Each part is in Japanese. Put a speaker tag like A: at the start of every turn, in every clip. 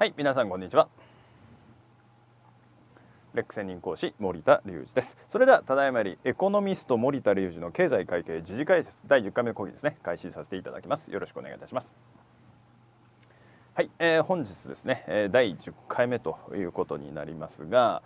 A: はい皆さんこんにちはレック専任講師森田隆二ですそれではただいまよりエコノミスト森田隆二の経済会計時事解説第10回目の講義ですね開始させていただきますよろしくお願いいたしますはい、えー、本日ですね第10回目ということになりますが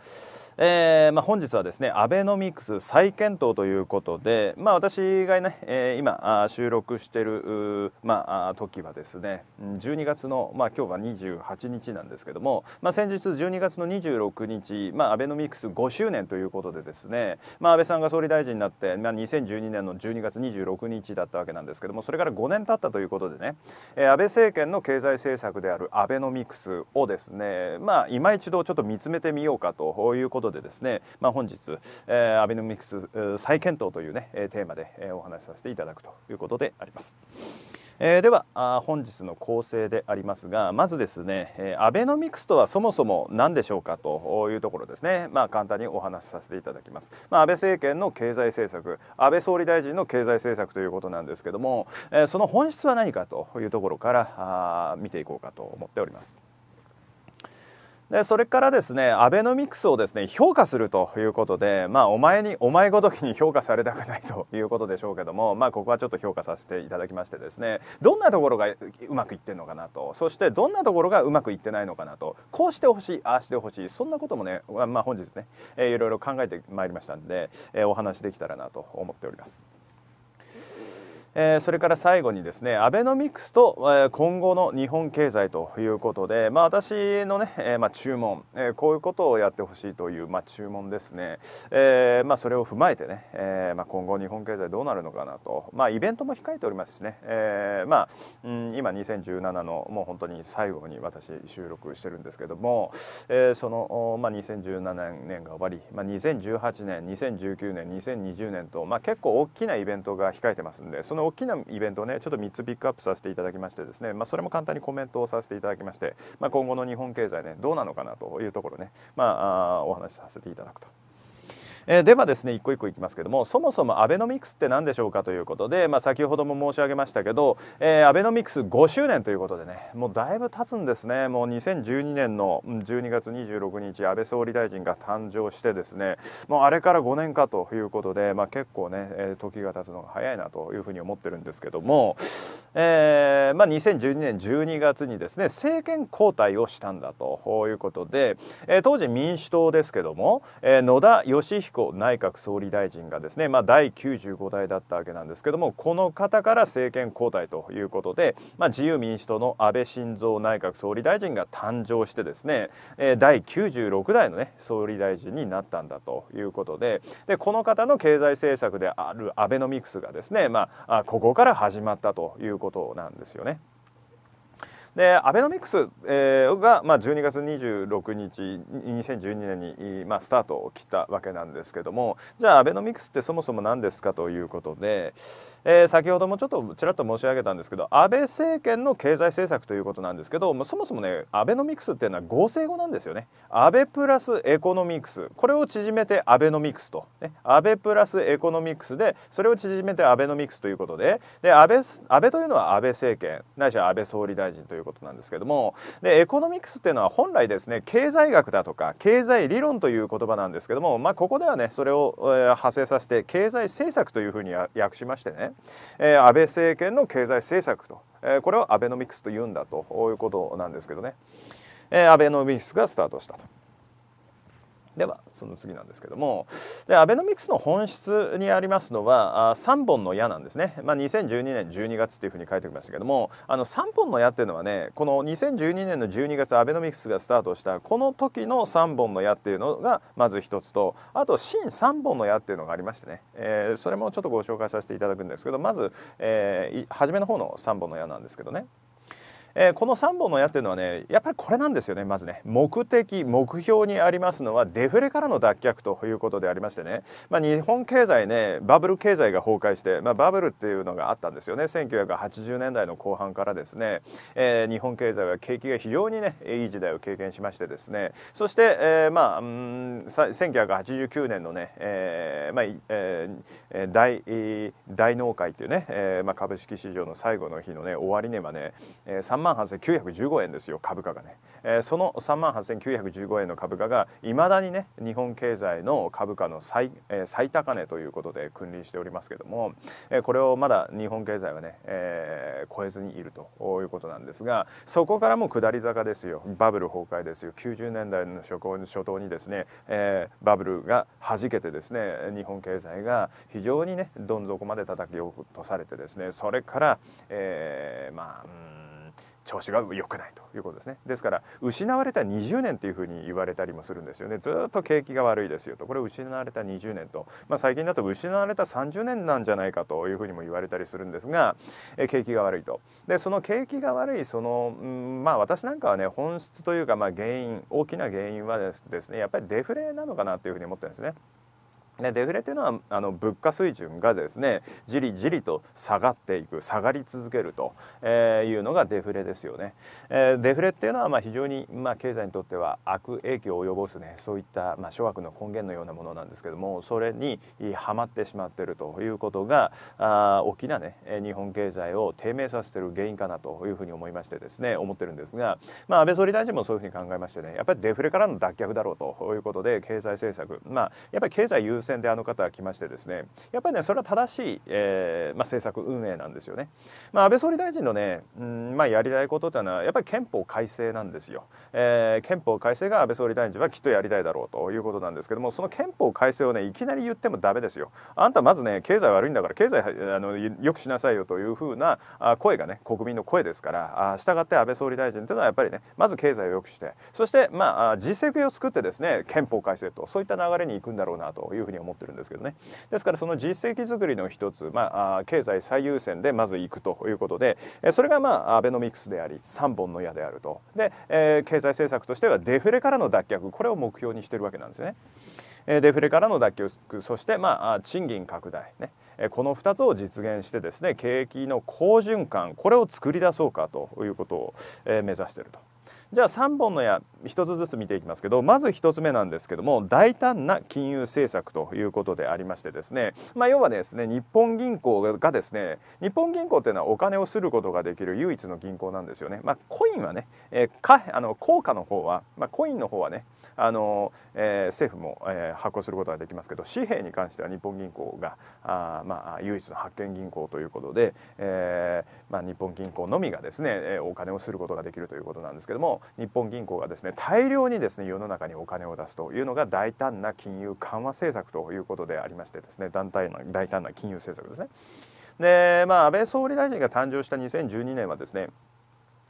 A: えーまあ、本日はですねアベノミクス再検討ということで、まあ、私がね、えー、今収録してる、まあ、時はですね12月の、まあ、今日が28日なんですけども、まあ、先日12月の26日、まあ、アベノミクス5周年ということでですね、まあ、安倍さんが総理大臣になって、まあ、2012年の12月26日だったわけなんですけどもそれから5年経ったということでね、えー、安倍政権の経済政策であるアベノミクスをですねまあ今一度ちょっと見つめてみようかということことでですね、まあ、本日、えー、アベノミクス再検討というねえテーマでえお話しさせていただくということであります。えー、では本日の構成でありますがまずですね、えー、アベノミクスとはそもそも何でしょうかというところですね、まあ、簡単にお話しさせていただきます、まあ、安倍政権の経済政策安倍総理大臣の経済政策ということなんですけども、えー、その本質は何かというところからあ見ていこうかと思っております。でそれからですねアベノミクスをですね評価するということで、まあ、お前にお前ごときに 評価されたくないということでしょうけども、まあ、ここはちょっと評価させていただきましてですねどんなところがうまくいってるのかなとそしてどんなところがうまくいってないのかなとこうしてほしいああしてほしいそんなこともね、まあ、本日ね、えいろいろ考えてまいりましたんで、えー、お話できたらなと思っております。えそれから最後にですねアベノミクスと、え今後の日本経済ということで、まあ、私のね、えまあ、注文、えこういうことをやってほしいという、まあ、注文ですね、えまあ、それを踏まえてね、えまあ、今後日本経済どうなるのかなと、まあ、イベントも控えておりますしね、えまあ、うん、今2017のもう本当に最後に私収録してるんですけども、えその、まあ、2017年が終わり、まあ、2018年2019年2020年と、まあ、結構大きなイベントが控えてますんでその大きなイベントをねちょっと3つピックアップさせていただきましてですね、まあ、それも簡単にコメントをさせていただきまして、まあ、今後の日本経済ねどうなのかなというところね、まあ、お話しさせていただくとえー、ではですね一個一個いきますけどもそもそもアベノミクスって何でしょうかということで、まあ、先ほども申し上げましたけど、えー、アベノミクス5周年ということでねもうだいぶ経つんですねもう2012年の12月26日安倍総理大臣が誕生してですねもうあれから5年かということで、まあ、結構ね、時が経つのが早いなというふうに思ってるんですけども、えーまあ、2012年12月にですね政権交代をしたんだということで、えー、当時民主党ですけども、えー、野田義彦彦内閣総理大臣がですね、まあ、第95代だったわけなんですけどもこの方から政権交代ということで、まあ、自由民主党の安倍晋三内閣総理大臣が誕生してですね、えー、第96代の、ね、総理大臣になったんだということででこの方の経済政策であるアベノミクスがですね、まあ、ここから始まったということなんですよね。でアベノミクス、えー、が、まあ、12月26日2012年に、まあ、スタートを切ったわけなんですけどもじゃあアベノミクスってそもそも何ですかということで。えー、先ほどもちょっとちらっと申し上げたんですけど安倍政権の経済政策ということなんですけど、まあ、そもそもねアベノミクスっていうのは合成語なんですよね安倍プラスエコノミクスこれを縮めてアベノミクスと、ね、安倍プラスエコノミクスでそれを縮めてアベノミクスということでで安倍安倍というのは安倍政権ないしは安倍総理大臣ということなんですけどもでエコノミクスっていうのは本来ですね経済学だとか経済理論という言葉なんですけども、まあ、ここではねそれを、えー、派生させて経済政策というふうに訳しましてねえ安倍政権の経済政策と、えこれはアベノミクスというんだということなんですけどね、えアベノミクスがスタートしたと。ではその次なんですけどもでアベノミクスの本質にありますのはあ3本の矢なんですね、まあ、2012年12月っていうふうに書いておきましたけどもあの3本の矢っていうのはねこの2012年の12月アベノミクスがスタートしたこの時の3本の矢っていうのがまず一つとあと新3本の矢っていうのがありましてね、えー、それもちょっとご紹介させていただくんですけどまず、えー、初めの方の3本の矢なんですけどねえー、この3本の矢っていうのはねやっぱりこれなんですよねまずね目的目標にありますのはデフレからの脱却ということでありましてね、まあ、日本経済ねバブル経済が崩壊して、まあ、バブルっていうのがあったんですよね1980年代の後半からですね、えー、日本経済は景気が非常にねいい時代を経験しましてですねそして、えー、まあうん1989年のね、えーまあえー、大大納会っていうね、えーまあ、株式市場の最後の日のね終値はね、えー、3万8915円ですよ株価がね、えー、その3万8915円の株価がいまだにね日本経済の株価の最,、えー、最高値ということで君臨しておりますけども、えー、これをまだ日本経済はね、えー、超えずにいるということなんですがそこからも下り坂ですよバブル崩壊ですよ90年代の初初頭にですね、えー、バブルがはじけてですね日本経済が非常にねどん底まで叩き落とされてですねそれから、えー、まあ、うん調子が良くないということですねですから失われた20年というふうに言われたりもするんですよねずっと景気が悪いですよとこれ失われた20年と、まあ、最近だと失われた30年なんじゃないかというふうにも言われたりするんですが、え景気が悪いとでその景気が悪いその、うん、まあ私なんかはね本質というかまあ原因大きな原因はですねやっぱりデフレなのかなというふうに思ってるんですね。デフレというのはあの物価水準がですねじりじりと下がっていく下がり続けるというのがデフレですよね、えー、デフレっていうのはまあ非常にまあ経済にとっては悪影響を及ぼすねそういったまあ諸悪の根源のようなものなんですけどもそれにはまってしまっているということがあ大きなね日本経済を低迷させている原因かなというふうに思いましてですね思ってるんですが、まあ、安倍総理大臣もそういうふうに考えましてねやっぱりデフレからの脱却だろうということで経済政策まあやっぱり経済優選であの方が来ましてですねやっぱりねそれは正しい、えーまあ、政策運営なんですよね。まあ、安倍総理大臣のね、うんまあ、やりたいことというのはやっぱり憲法改正なんですよ、えー。憲法改正が安倍総理大臣はきっとやりたいだろうということなんですけどもその憲法改正をねいきなり言ってもダメですよ。あんたまずね経済悪いんだから経済あのよくしなさいよというふうな声がね国民の声ですからしたがって安倍総理大臣というのはやっぱりねまず経済を良くしてそしてまあ実績を作ってですね憲法改正とそういった流れに行くんだろうなというふうにに思ってるんですけどねですからその実績作りの一つ、まあ、経済最優先でまずいくということでそれがまあアベノミクスであり3本の矢であるとで、えー、経済政策としてはデフレからの脱却これを目標にしてるわけなんですね。デフレからの脱却そして、まあ、賃金拡大、ね、この2つを実現してですね景気の好循環これを作り出そうかということを目指していると。じゃあ3本の矢1つずつ見ていきますけどまず1つ目なんですけども大胆な金融政策ということでありましてですね、まあ、要はですね日本銀行がですね日本銀行っていうのはお金をすることができる唯一の銀行なんですよね。まあ、コインはね、えー、かあの硬貨の方は、まあ、コインの方はねあの、えー、政府も、えー、発行することができますけど紙幣に関しては日本銀行があ、まあ、唯一の発券銀行ということで、えーまあ、日本銀行のみがですねお金をすることができるということなんですけども日本銀行がですね大量にですね世の中にお金を出すというのが大胆な金融緩和政策ということでありましてですね団体の大胆な金融政策ですね。でまあ、安倍総理大臣が誕生した2012年はですね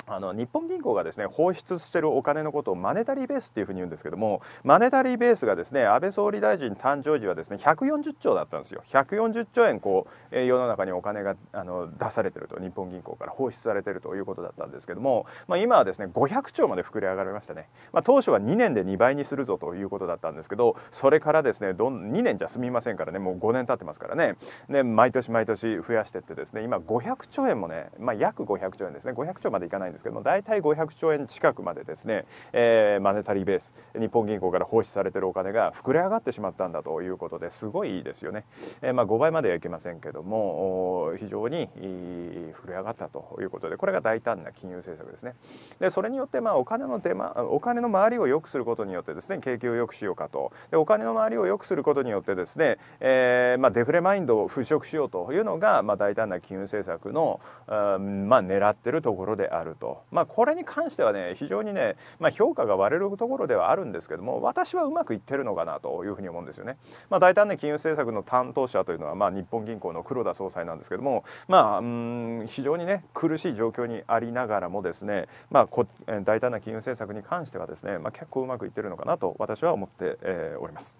A: あの日本銀行がですね放出しているお金のことをマネタリーベースっていうふうに言うんですけどもマネタリーベースがですね安倍総理大臣誕生時はですね140兆だったんですよ140兆円こう世の中にお金があの出されてると日本銀行から放出されてるということだったんですけども、まあ、今はですね500兆まで膨れ上がりましたね、まあ、当初は2年で2倍にするぞということだったんですけどそれからですねどん2年じゃ済みませんからねもう5年経ってますからねね毎年毎年増やしてってですね今500兆円もね、まあ、約500兆円ですね500兆までいかないですけども大体500兆円近くまでですね、えー、マネタリーベース日本銀行から放出されてるお金が膨れ上がってしまったんだということですごいいいですよね、えー、まあ、5倍まではいけませんけども非常に膨れ上がったということでこれが大胆な金融政策ですねでそれによってまあお金の出、ま、お金の周りを良くすることによってですね景気を良くしようかとでお金の周りを良くすることによってですね、えー、まあ、デフレマインドを払拭しようというのが、まあ、大胆な金融政策の、うん、まあ、狙ってるところであると、まあ、これに関してはね非常にね、まあ、評価が割れるところではあるんですけども私はうまくいってるのかなというふうに思うんですよね。まあ、大胆な金融政策の担当者というのは、まあ、日本銀行の黒田総裁なんですけども、まあ、うん非常にね苦しい状況にありながらもですね、まあ、こ大胆な金融政策に関してはですね、まあ、結構うまくいってるのかなと私は思って、えー、おります。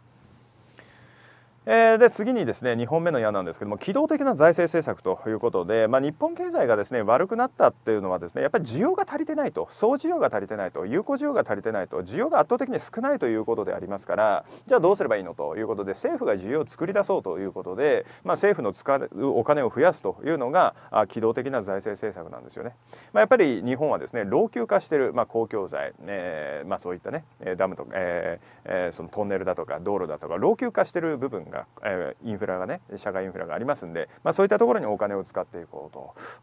A: えー、で次にですね2本目の矢なんですけども機動的な財政政策ということで、まあ、日本経済がですね悪くなったっていうのはですねやっぱり需要が足りてないと総需要が足りてないと有効需要が足りてないと需要が圧倒的に少ないということでありますからじゃあどうすればいいのということで政府が需要を作り出そうということで、まあ、政府の使うお金を増やすというのが機動的な財政政策なんですよね。まあ、やっぱり日本はですね老朽化してる、まあ、公共財、えーまあ、そういったねダムとか、えー、そのトンネルだとか道路だとか老朽化してる部分が、えインフラがね社会インフラがありますんで、まあ、そういったところにお金を使っていこ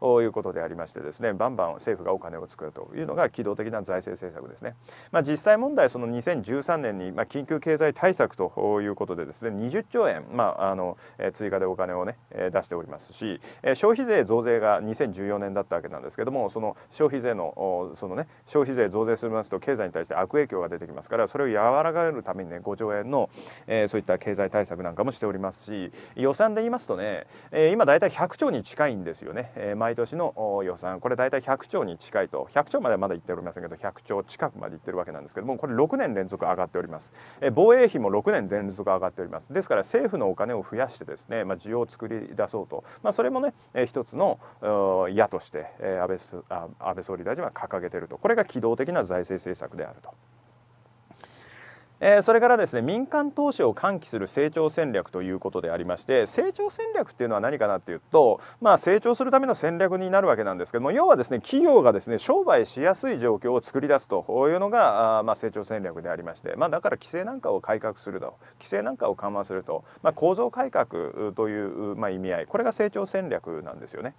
A: うということでありましてですねバンバン政府がお金を作るというのが機動的な財政政策ですね。まあ、実際問題その2013年に、まあ、緊急経済対策ということでですね20兆円、まああのえ追加でお金をね、え出しておりますし、え消費税増税が2014年だったわけなんですけどもその消費税のそのね消費税増税するますと経済に対して悪影響が出てきますからそれを和らげるためにね5兆円の、えそういった経済対策なんかかもしておりますし予算で言いますとね、えー、今大体100兆に近いんですよね、えー、毎年の予算これ大体100兆に近いと100兆まではまだいっておりませんけど100兆近くまでいってるわけなんですけどもこれ6年連続上がっております、えー、防衛費も6年連続上がっておりますですから政府のお金を増やしてですね、まあ、需要を作り出そうと、まあ、それもね、えー、一つの野として、えー、安倍安倍総理大臣は掲げているとこれが機動的な財政政策であると。えー、それからですね民間投資を喚起する成長戦略ということでありまして成長戦略っていうのは何かなっていうと、まあ、成長するための戦略になるわけなんですけども要はですね企業がですね商売しやすい状況を作り出すというのがあ、まあ、成長戦略でありまして、まあ、だから規制なんかを改革すると規制なんかを緩和すると、まあ、構造改革という、まあ、意味合いこれが成長戦略なんですよね。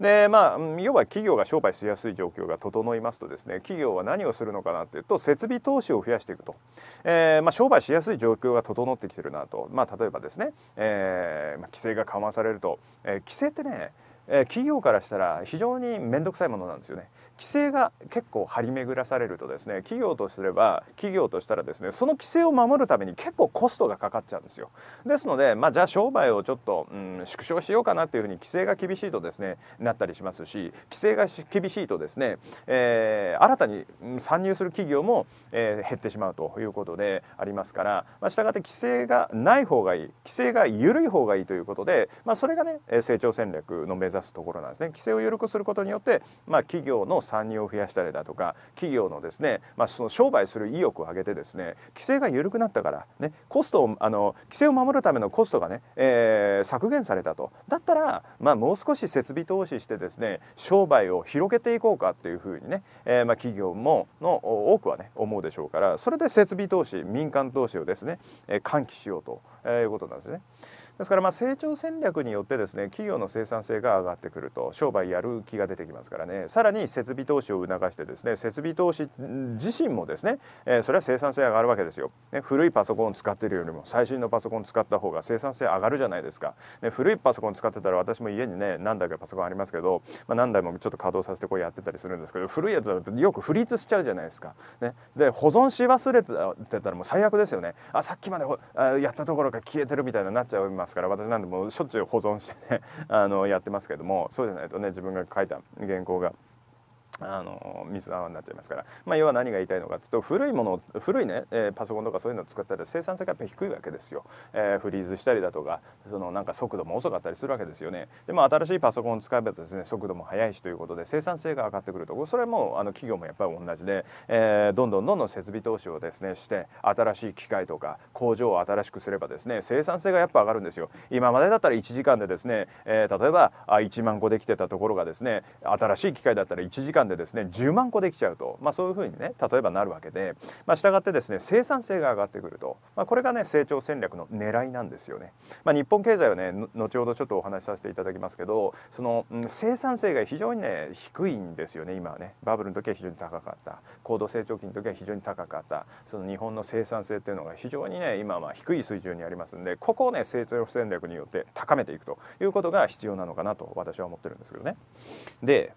A: でまあ要は企業が商売しやすい状況が整いますとですね企業は何をするのかなっていうと設備投資を増やしていくと。えーえー、まあ、商売しやすい状況が整ってきてるなと、まあ、例えばですね、えーまあ、規制が緩和されると、えー、規制ってね、えー、企業からしたら非常に面倒くさいものなんですよね。規制が結構張り巡らされるとですね企業とすれば企業としたらですねその規制を守るために結構コストがかかっちゃうんですよですのでまあじゃあ商売をちょっと、うん、縮小しようかなっていうふうに規制が厳しいとですねなったりしますし規制が厳しいとですね、えー、新たに参入する企業も、えー、減ってしまうということでありますから、まあ、したがって規制がない方がいい規制が緩い方がいいということで、まあ、それがね成長戦略の目指すところなんですね規制を緩くすることによって、まあ、企業の参入を増やしたりだとか企業のですね、まあ、その商売する意欲を上げてですね規制が緩くなったから、ね、コストをあの規制を守るためのコストがね、えー、削減されたとだったら、まあ、もう少し設備投資してですね商売を広げていこうかっていうふうにね、えー、まあ、企業もの多くはね思うでしょうからそれで設備投資民間投資をですね、え喚起しようということなんですね。ですからま成長戦略によってですね企業の生産性が上がってくると商売やる気が出てきますからねさらに設備投資を促してですね設備投資自身もですね、えそれは生産性上がるわけですよ、ね、古いパソコンを使ってるよりも最新のパソコン使った方が生産性上がるじゃないですか、ね、古いパソコン使ってたら私も家にね何台かパソコンありますけど、まあ、何台もちょっと稼働させてこうやってたりするんですけど古いやつだとよくフリーツしちゃうじゃないですか、ね、で保存し忘れてたらもう最悪ですよねあさっきまであやったところが消えてるみたいななっちゃいますますから私なんでもしょっちゅう保存してね あのやってますけどもそうじゃないとね自分が書いた原稿があの水泡になっちゃいますから、まあ、要は何が言いたいのかというと古いものを古いね、えー、パソコンとかそういうのを使ったら生産性がやっぱ低いわけですよ、えー、フリーズしたりだとかそのなんか速度も遅かったりするわけですよねでも、新しいパソコンを使えばですね速度も速いしということで生産性が上がってくるとそれはもうあの企業もやっぱり同じで、えー、どんどんどんどん設備投資をですねして新しい機械とか工場を新しくすればですね生産性がやっぱ上がるんですよ今までだったら1時間でですね、えー、例えば1万個できてたところがですね新しい機械だったら1時間間でですね10万個できちゃうと、まあ、そういうふうにね例えばなるわけで、まあ、従ってですね生産性が上がってくると、まあ、これがね成長戦略の狙いなんですよね。まあ、日本経済はね後ほどちょっとお話しさせていただきますけどその、うん、生産性が非常にね低いんですよね今はねバブルの時は非常に高かった高度成長期の時は非常に高かったその日本の生産性っていうのが非常にね今は低い水準にありますんでここをね成長戦略によって高めていくということが必要なのかなと私は思ってるんですけどね。で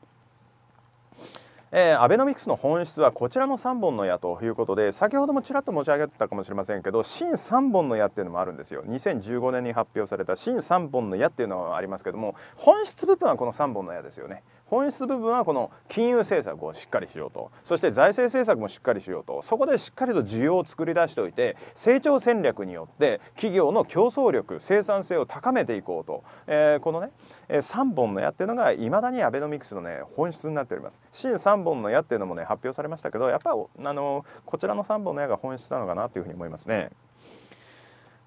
A: えー、アベノミクスの本質はこちらの3本の矢ということで先ほどもちらっと申し上げたかもしれませんけど新3本の矢っていうのもあるんですよ2015年に発表された新3本の矢っていうのはありますけども本質部分はこの3本の矢ですよね本質部分はこの金融政策をしっかりしようとそして財政政策もしっかりしようとそこでしっかりと需要を作り出しておいて成長戦略によって企業の競争力生産性を高めていこうと、えー、このね3本の矢っていうのがいまだにアベノミクスのね本質になっております新3本の矢っていうのもね発表されましたけどやっぱあのこちらの3本の矢が本質なのかなというふうに思いますね。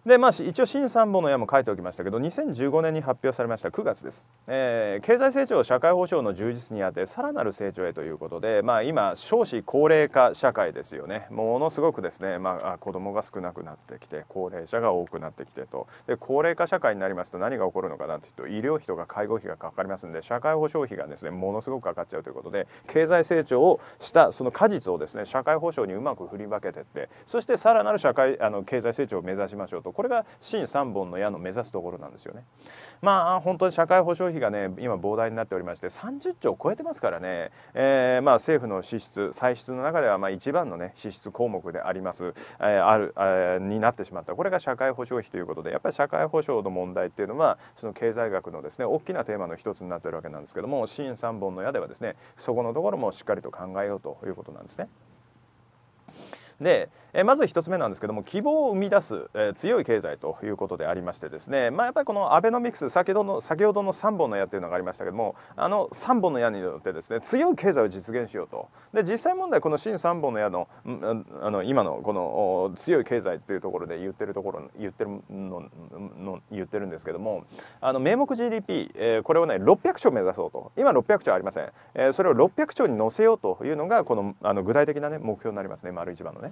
A: でまあ、一応「新三本の矢」も書いておきましたけど2015年に発表されました9月です、えー、経済成長社会保障の充実にあってさらなる成長へということで、まあ、今少子高齢化社会ですよねものすごくですね、まあ、子どもが少なくなってきて高齢者が多くなってきてとで高齢化社会になりますと何が起こるのかなというと医療費とか介護費がかかりますので社会保障費がですねものすごくかかっちゃうということで経済成長をしたその果実をですね社会保障にうまく振り分けていってそしてさらなる社会あの経済成長を目指しましょうとこれが新3本の矢の目指すところなんですよねまあ本当に社会保障費がね今膨大になっておりまして30兆超えてますからね、えー、まあ政府の支出歳出の中ではまあ一番のね支出項目であります、えー、ある、えー、になってしまったこれが社会保障費ということでやっぱり社会保障の問題っていうのはその経済学のですね大きなテーマの一つになってるわけなんですけども新3本の矢ではですねそこのところもしっかりと考えようということなんですね。で、えまず1つ目なんですけども希望を生み出す、え強い経済ということでありましてですね、まあ、やっぱりこのアベノミクス先ほどの先ほどの3本の矢というのがありましたけどもあの3本の矢によってですね強い経済を実現しようとで実際問題この新3本の矢のあの今のこの強い経済というところで言ってるところ言ってるのの言ってるんですけどもあの名目 GDP、えこれをね600兆目指そうと今600兆ありません、えそれを600兆に乗せようというのがこのあの具体的な、ね、目標になりますね丸一番のね。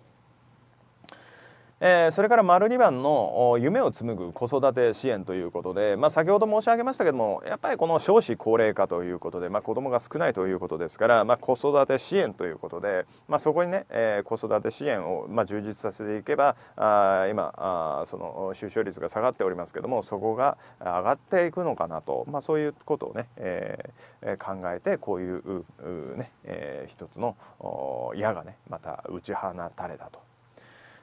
A: えー、それから丸2番の夢を紡ぐ子育て支援ということで、まあ、先ほど申し上げましたけどもやっぱりこの少子高齢化ということで、まあ、子どもが少ないということですから、まあ、子育て支援ということで、まあ、そこにね、えー、子育て支援を、まあ、充実させていけばあ今あその出生率が下がっておりますけどもそこが上がっていくのかなと、まあ、そういうことをね、えー、考えてこういうね、えー、一つの矢がねまた打ち放たれたと。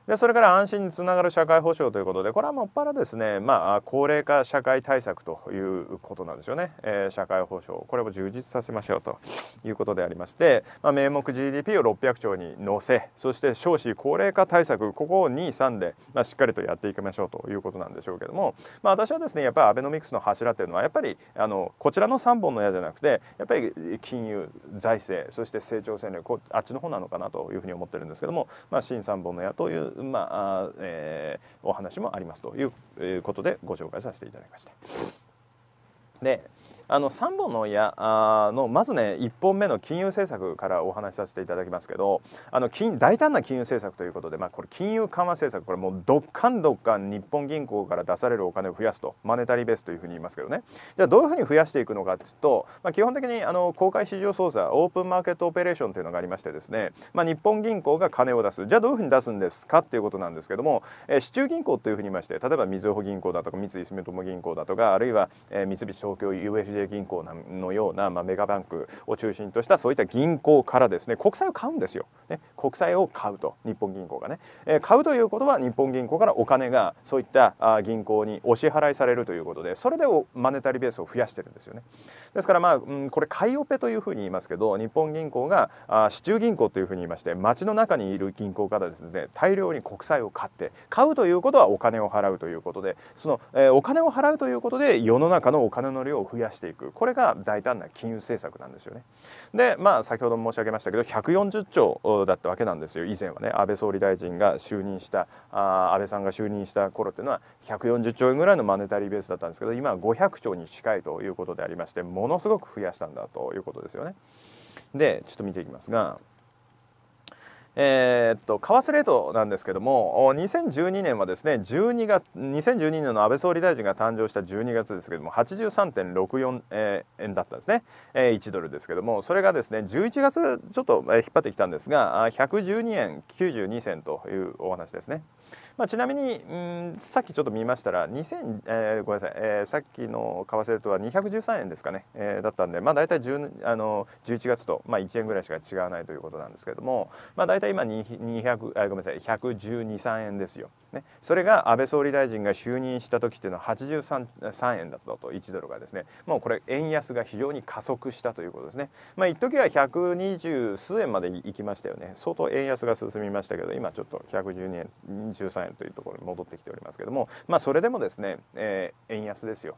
A: でそれから安心につながる社会保障ということでこれはもっぱらですね、まあ、高齢化社会対策ということなんですよね、えー、社会保障これを充実させましょうということでありまして、まあ、名目 GDP を600兆に乗せそして少子高齢化対策ここを23で、まあ、しっかりとやっていきましょうということなんでしょうけども、まあ、私はですねやっぱりアベノミクスの柱っていうのはやっぱりあのこちらの3本の矢じゃなくてやっぱり金融財政そして成長戦略こあっちの方なのかなというふうに思ってるんですけども、まあ、新3本の矢というまあえー、お話もありますということでご紹介させていただきました。であの3本の矢のまずね1本目の金融政策からお話しさせていただきますけどあの金大胆な金融政策ということで、まあ、これ金融緩和政策これもうどっかんどっかん日本銀行から出されるお金を増やすとマネタリーベースというふうに言いますけどねじゃあどういうふうに増やしていくのかというと、まあ、基本的にあの公開市場操作オープンマーケットオペレーションというのがありましてですね、まあ、日本銀行が金を出すじゃあどういうふうに出すんですかっていうことなんですけども、えー、市中銀行というふうに言いまして例えばみずほ銀行だとか三井住友銀行だとかあるいは、えー、三菱東京 UFJ j 銀行のような、まあ、メガバンクを中心としたそういった銀行からですね国債を買うんですよ、ね、国債を買うと日本銀行がね、えー、買うということは日本銀行からお金がそういったあ銀行にお支払いされるということでそれでマネタリーベースを増やしてるんですよね。ですから、まあうん、これ買いオペというふうに言いますけど日本銀行があ市中銀行というふうに言いまして街の中にいる銀行からですね大量に国債を買って買うということはお金を払うということでその、えー、お金を払うということで世の中のお金の量を増やしていくこれが大胆な金融政策なんですよね。でまあ先ほど申し上げましたけど140兆だったわけなんですよ以前はね安倍総理大臣が就任したあ安倍さんが就任した頃っていうのは140兆円ぐらいのマネタリーベースだったんですけど今は500兆に近いということでありましてもものすごく増やしたんだということですよね。でちょっと見ていきますがえー、っと為替レートなんですけども2012年はですね12月2012年の安倍総理大臣が誕生した12月ですけども83.64円だったんですね、え1ドルですけどもそれがですね11月ちょっと引っ張ってきたんですが112円92銭というお話ですね。まあ、ちなみに、うん、さっきちょっと見ましたら2 0えー、ごめんなさい、えー、さっきの為替とは213円ですかね、えー、だったんで、まあ、大体あの11月と、まあ、1円ぐらいしか違わないということなんですけれども、まあ、大体今200あごめんなさい1123円ですよ。ね、それが安倍総理大臣が就任した時というのは83円だったと1ドルがですねもうこれ円安が非常に加速したということですねまあ一時は120数円までいきましたよね相当円安が進みましたけど今ちょっと112円13円というところに戻ってきておりますけどもまあそれでもですね、えー、円安ですよ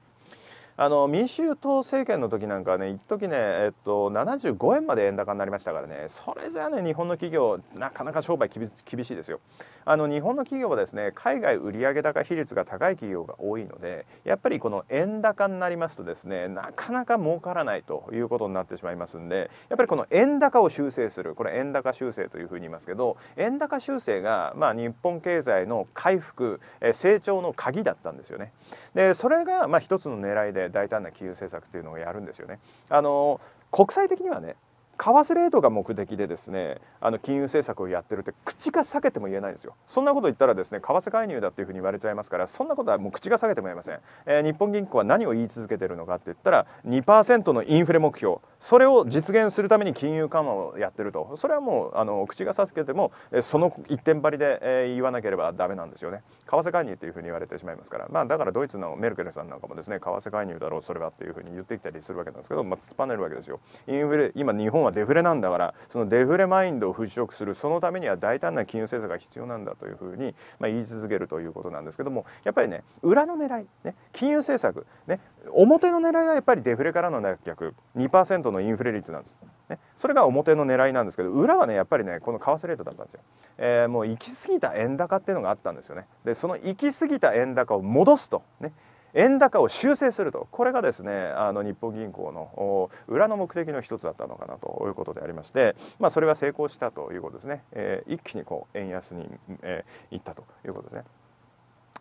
A: あの民主党政権の時なんかね一時ねえっと75円まで円高になりましたからねそれじゃあね日本の企業なかなか商売厳しいですよあの日本の企業はですね海外売上高比率が高い企業が多いのでやっぱりこの円高になりますとですねなかなか儲からないということになってしまいますんでやっぱりこの円高を修正するこれ円高修正というふうに言いますけど円高修正がまあ日本経済の回復成長の鍵だったんですよねでそれがまあ一つの狙いでで大胆な金融政策というのをやるんですよね。あの国際的にはね為替レートが目的でですねあの金融政策をやってるって口が裂けても言えないんですよそんなこと言ったらですね為替介入だっていうふうに言われちゃいますからそんなことはもう口が裂けても言えません、えー、日本銀行は何を言い続けてるのかって言ったら2%のインフレ目標それを実現するために金融緩和をやってるとそれはもうあの口が裂けてもその一点張りで、えー、言わなければダメなんですよね為替介入というふうに言われてしまいますからまあだからドイツのメルケルさんなんかもですね為替介入だろうそれはっていうふうに言ってきたりするわけなんですけどまあ突っぱねるわけですよインフレ今日本ははデフレなんだからそのデフレマインドを払拭するそのためには大胆な金融政策が必要なんだというふうに、ま言い続けるということなんですけどもやっぱりね裏の狙い、ね、金融政策、ね、表の狙いはやっぱりデフレからの脱却2%のインフレ率なんです。ね、それが表の狙いなんですけど裏はねやっぱりねこの為替レートだったんですよ、えー、もう行き過ぎた円高っていうのがあったんですよねでその行き過ぎた円高を戻すとね円高を修正するとこれがですねあの日本銀行の裏の目的の一つだったのかなということでありまして、まあ、それは成功したということですね、えー、一気にこう円安に、えー、いったということですね。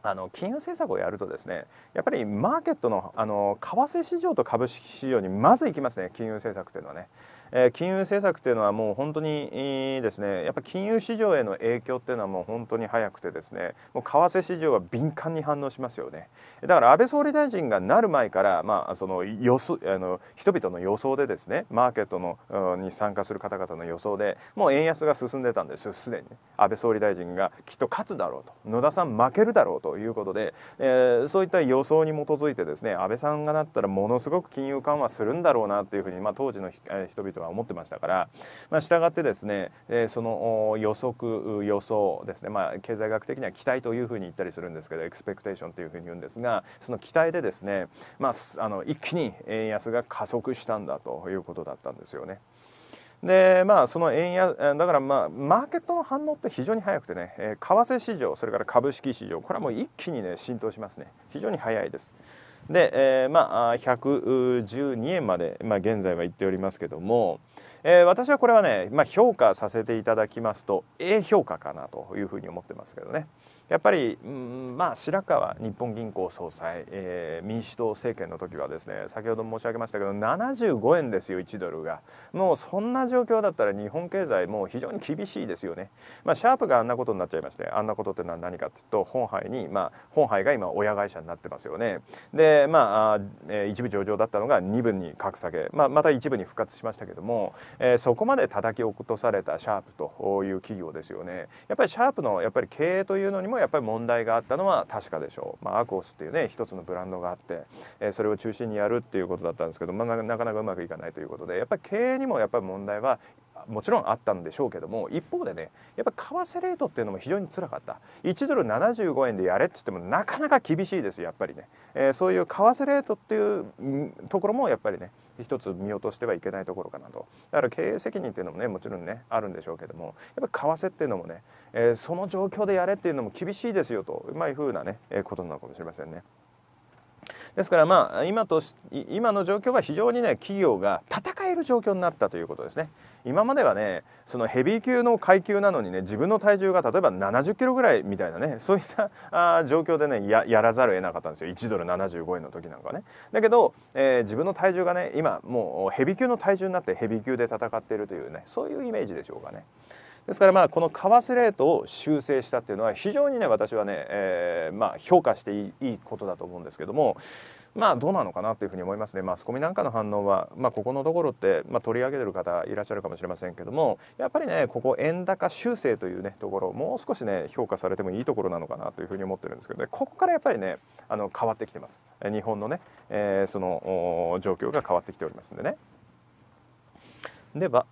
A: あの金融政策をやるとですねやっぱりマーケットのあの為替市場と株式市場にまず行きますね金融政策というのはね。え金融政策というのはもう本当にですねやっぱ金融市場への影響っていうのはもう本当に早くてですねもう為替市場は敏感に反応しますよねだから安倍総理大臣がなる前からまあその予想あの人々の予想でですねマーケットのに参加する方々の予想でもう円安が進んでたんですよすでに安倍総理大臣がきっと勝つだろうと野田さん負けるだろうということで、えー、そういった予想に基づいてですね安倍さんがなったらものすごく金融緩和するんだろうなっていうふうにまあ当時の人々とは思ってましたから、まあ、したがってですね、えその予測予想ですね、まあ、経済学的には期待というふうに言ったりするんですけどエクスペクテーションというふうに言うんですがその期待でですね、まあ、あの一気に円安が加速したんだということだったんですよね。でまあその円安だからまあマーケットの反応って非常に早くてね、え為替市場それから株式市場これはもう一気にね浸透しますね非常に早いですで、えー、まあ112円まで、まあ、現在は行っておりますけども、えー、私はこれはね、まあ、評価させていただきますと A 評価かなというふうに思ってますけどね。やっぱり、うん、まあ、白川日本銀行総裁、えー、民主党政権の時はですね先ほど申し上げましたけど75円ですよ1ドルがもうそんな状況だったら日本経済もう非常に厳しいですよね、まあ、シャープがあんなことになっちゃいましてあんなことってのは何かっていうと本杯に、まあ、本杯が今親会社になってますよねでまあ、え一部上場だったのが2分に格下げ、まあ、また一部に復活しましたけども、えー、そこまで叩き落とされたシャープという企業ですよねやっぱりシャープのやっぱり経営というのにもやっぱり問題があったのは確かでしょう、まあ、アクオスっていうね一つのブランドがあって、えそれを中心にやるっていうことだったんですけど、まあ、なかなかうまくいかないということでやっぱり経営にもやっぱり問題はもちろんあったんでしょうけども一方でねやっぱ為替レートっていうのも非常につらかった1ドル75円でやれって言ってもなかなか厳しいですやっぱりね、えー、そういう為替レートっていうところもやっぱりね一つ見落としてはいけないところかなとだから経営責任っていうのもねもちろんねあるんでしょうけどもやっぱ為替っていうのもね、えー、その状況でやれっていうのも厳しいですよと、まいうふうなね、えー、ことなのかもしれませんね。ですからまあ今と今の状況は非常にね企業が戦える状況になったということですね今まではねそのヘビー級の階級なのにね自分の体重が例えば70キロぐらいみたいなねそういったあ状況でねやらざるを得なかったんですよ1ドル75円の時なんかねだけど、えー、自分の体重がね今もうヘビー級の体重になってヘビー級で戦っているというねそういうイメージでしょうかね。ですからまあこの為替レートを修正したっていうのは非常にね私はね、えー、まあ評価していいいいことだと思うんですけどもまあどうなのかなというふうに思いますねマスコミなんかの反応は、まあ、ここのところって、まあ、取り上げてる方いらっしゃるかもしれませんけどもやっぱりねここ円高修正というねところもう少しね評価されてもいいところなのかなというふうに思ってるんですけどねここからやっぱりねあの変わってきてます日本のね、えー、その状況が変わってきておりますんでね。では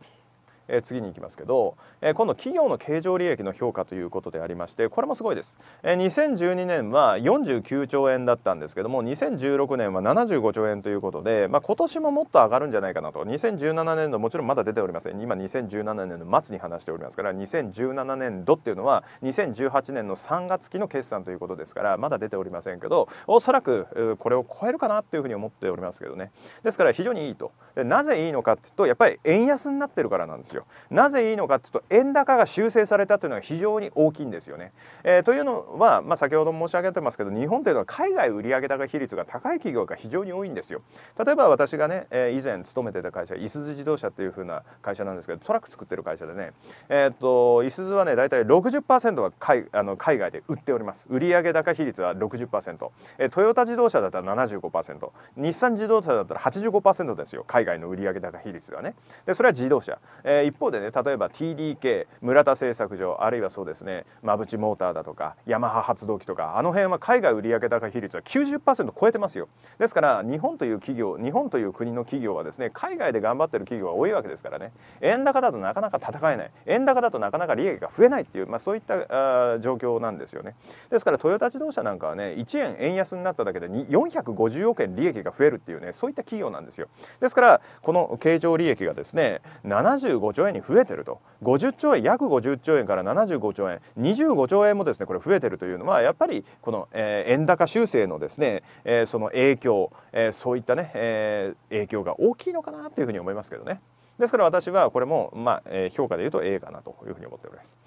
A: え次に行きますけど、え今度企業の経常利益の評価ということでありましてこれもすごいです、え2012年は49兆円だったんですけども2016年は75兆円ということで、まあ、今年ももっと上がるんじゃないかなと2017年度もちろんまだ出ておりません今2017年の末に話しておりますから2017年度っていうのは2018年の3月期の決算ということですからまだ出ておりませんけどおそらくこれを超えるかなというふうに思っておりますけどねですから非常にいいとでなぜいいのかっていうとやっぱり円安になってるからなんですよ。なぜいいのかというと円高が修正されたというのが非常に大きいんですよね。えー、というのは、まあ、先ほど申し上げてますけど日本というのは海外売上高比率が高い企業が非常に多いんですよ。例えば私がね、えー、以前勤めてた会社いすゞ自動車っていうふうな会社なんですけどトラック作ってる会社でね、えー、っといすゞはね大体60%は海あの海外で売っております。売上高比率は60%、えー、トヨタ自動車だったら75%日産自動車だったら85%ですよ海外の売上高比率がね。でそれは自動車、えー一方でね例えば TDK 村田製作所あるいはそうですね馬淵モーターだとかヤマハ発動機とかあの辺は海外売上高比率は90%超えてますよですから日本という企業日本という国の企業はですね海外で頑張ってる企業が多いわけですからね円高だとなかなか戦えない円高だとなかなか利益が増えないっていう、まあ、そういったあ状況なんですよねですからトヨタ自動車なんかはね1円円安になっただけで450億円利益が増えるっていうねそういった企業なんですよですからこの経常利益がですね75兆円に増えてると50兆円約50兆円から75兆円25兆円もですねこれ増えてるというのはやっぱりこの、えー、円高修正のですね、えー、その影響、えー、そういったね、えー、影響が大きいのかなというふうに思いますけどねですから私はこれも、まあ、評価でいうと A かなというふうに思っております。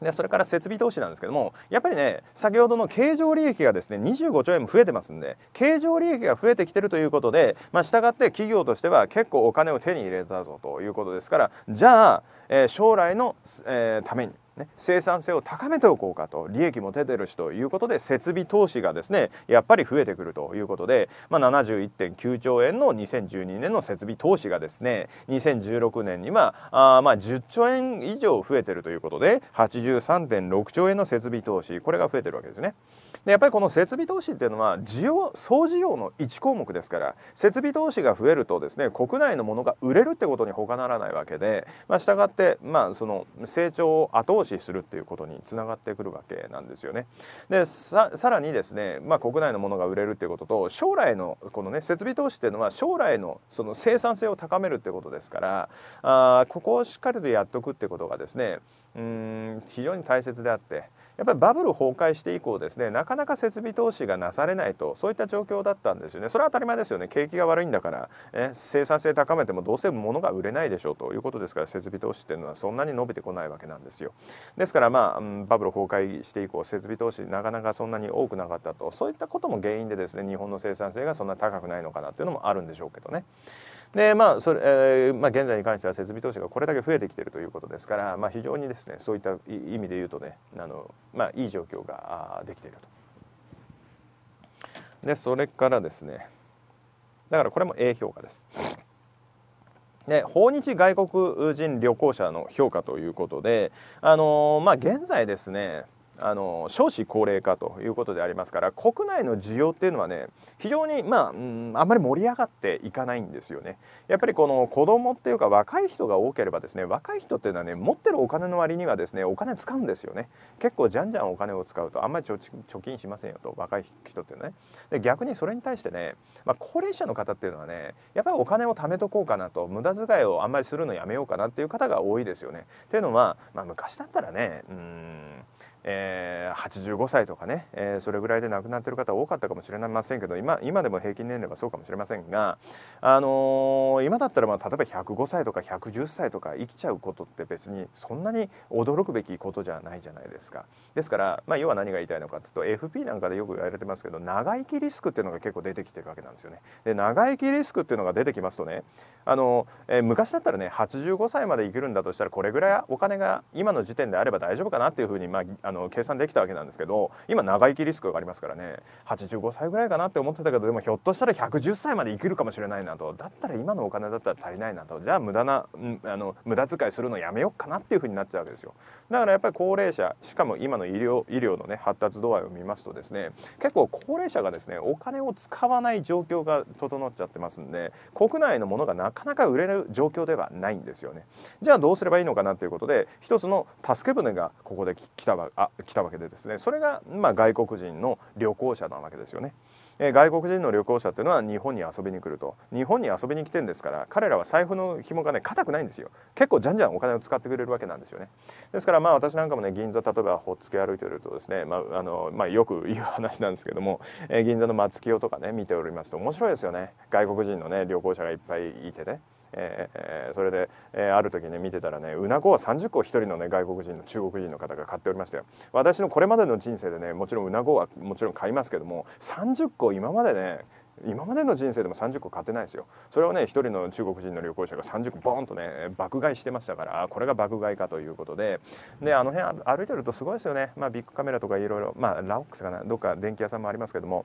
A: でそれから設備投資なんですけどもやっぱりね先ほどの経常利益がですね25兆円も増えてますんで経常利益が増えてきてるということで、まあ、したがって企業としては結構お金を手に入れたぞということですからじゃあ、えー、将来の、えー、ためにね、生産性を高めておこうかと利益も出てるしということで設備投資がですねやっぱり増えてくるということで、まあ、71.9兆円の2012年の設備投資がですね2016年にはあまあ10兆円以上増えてるということで83.6兆円の設備投資これが増えてるわけですね。でやっぱりこの設備投資っていうのは需要総需要の1項目ですから設備投資が増えるとですね国内のものが売れるってことに他ならないわけで、まあ、したがって、まあ、その成長を後押しするっていうことにつながってくるわけなんですよね。でさらにですね、まあ、国内のものが売れるっていうことと将来のこのね設備投資っていうのは将来のその生産性を高めるってことですからあここをしっかりとやっておくってことがですねうん非常に大切であって。やっぱりバブル崩壊して以降ですねなかなか設備投資がなされないとそういった状況だったんですよねそれは当たり前ですよね景気が悪いんだから、え生産性高めてもどうせ物が売れないでしょうということですから設備投資っていうのはそんなに伸びてこないわけなんですよですからまあ、バブル崩壊して以降設備投資なかなかそんなに多くなかったとそういったことも原因でですね日本の生産性がそんな高くないのかなっていうのもあるんでしょうけどね。でまあそれ、えー、まあ、現在に関しては設備投資がこれだけ増えてきているということですから、まあ、非常にですねそういった意味で言うとねあの、まあ、いい状況ができていると。でそれからですねだからこれも A 評価です。で訪日外国人旅行者の評価ということで、あのまあ、現在ですねあの少子高齢化ということでありますから国内の需要っていうのはね非常にまあ、うん、あんまり盛り上がっていかないんですよねやっぱりこの子供っていうか若い人が多ければですね若い人っていうのはね持ってるお金の割にはですねお金使うんですよね結構じゃんじゃんお金を使うとあんまり貯金しませんよと若い人っていうのはねで逆にそれに対してね、まあ、高齢者の方っていうのはねやっぱりお金を貯めとこうかなと無駄遣いをあんまりするのやめようかなっていう方が多いですよねっていうのは、まあ、昔だったらねうんえー、85歳とかね、えー、それぐらいで亡くなってる方多かったかもしれませんけど今今でも平均年齢はそうかもしれませんが、あのー、今だったら、まあ、例えば105歳とか110歳とか生きちゃうことって別にそんなに驚くべきことじゃないじゃないですか。ですから、まあ、要は何が言いたいのかというと FP なんかでよく言われてますけど長生きリスクっていうのが結構出てきてるわけなんですよね。で長生きリスクっていうのが出てきますとね、あのー、えー、昔だったらね85歳まで生きるんだとしたらこれぐらいお金が今の時点であれば大丈夫かなっていうふうに、まあ、あのの計算できたわけなんですけど今長生きリスクがありますからね85歳ぐらいかなって思ってたけどでもひょっとしたら110歳まで生きるかもしれないなとだったら今のお金だったら足りないなとじゃあ無駄なあの無駄遣いするのやめようかなっていうふうになっちゃうわけですよだからやっぱり高齢者しかも今の医療医療のね発達度合いを見ますとですね結構高齢者がですねお金を使わない状況が整っちゃってますんで国内のものがなかなか売れる状況ではないんですよねじゃあどうすればいいのかなということで一つの助け舟がここで来たわ来たわけでですねそれが、まあ、外国人の旅行者なわけですよね。え外国人の旅行者っていうのは日本に遊びに来ると日本に遊びに来てんですから彼らは財布の紐がね硬くないんですよ結構じゃんじゃんお金を使ってくれるわけなんですよねですからまあ私なんかもね銀座例えばほっつき歩いてるとですね、まああのまあ、よく言う話なんですけども、え銀座の松清とかね見ておりますと面白いですよね外国人のね旅行者がいっぱいいてね。えー、それで、えー、ある時ね見てたらねうなこは30個1人のね外国人の中国人の方が買っておりましたよ私のこれまでの人生でねもちろんうなごはもちろん買いますけども30個今までね今までの人生でも30個買ってないですよそれをね一人の中国人の旅行者が30個ボーンとね爆買いしてましたからこれが爆買いかということでであの辺歩いてるとすごいですよね、まあ、ビッグカメラとかいろいろまあラオックスかなどっか電気屋さんもありますけども。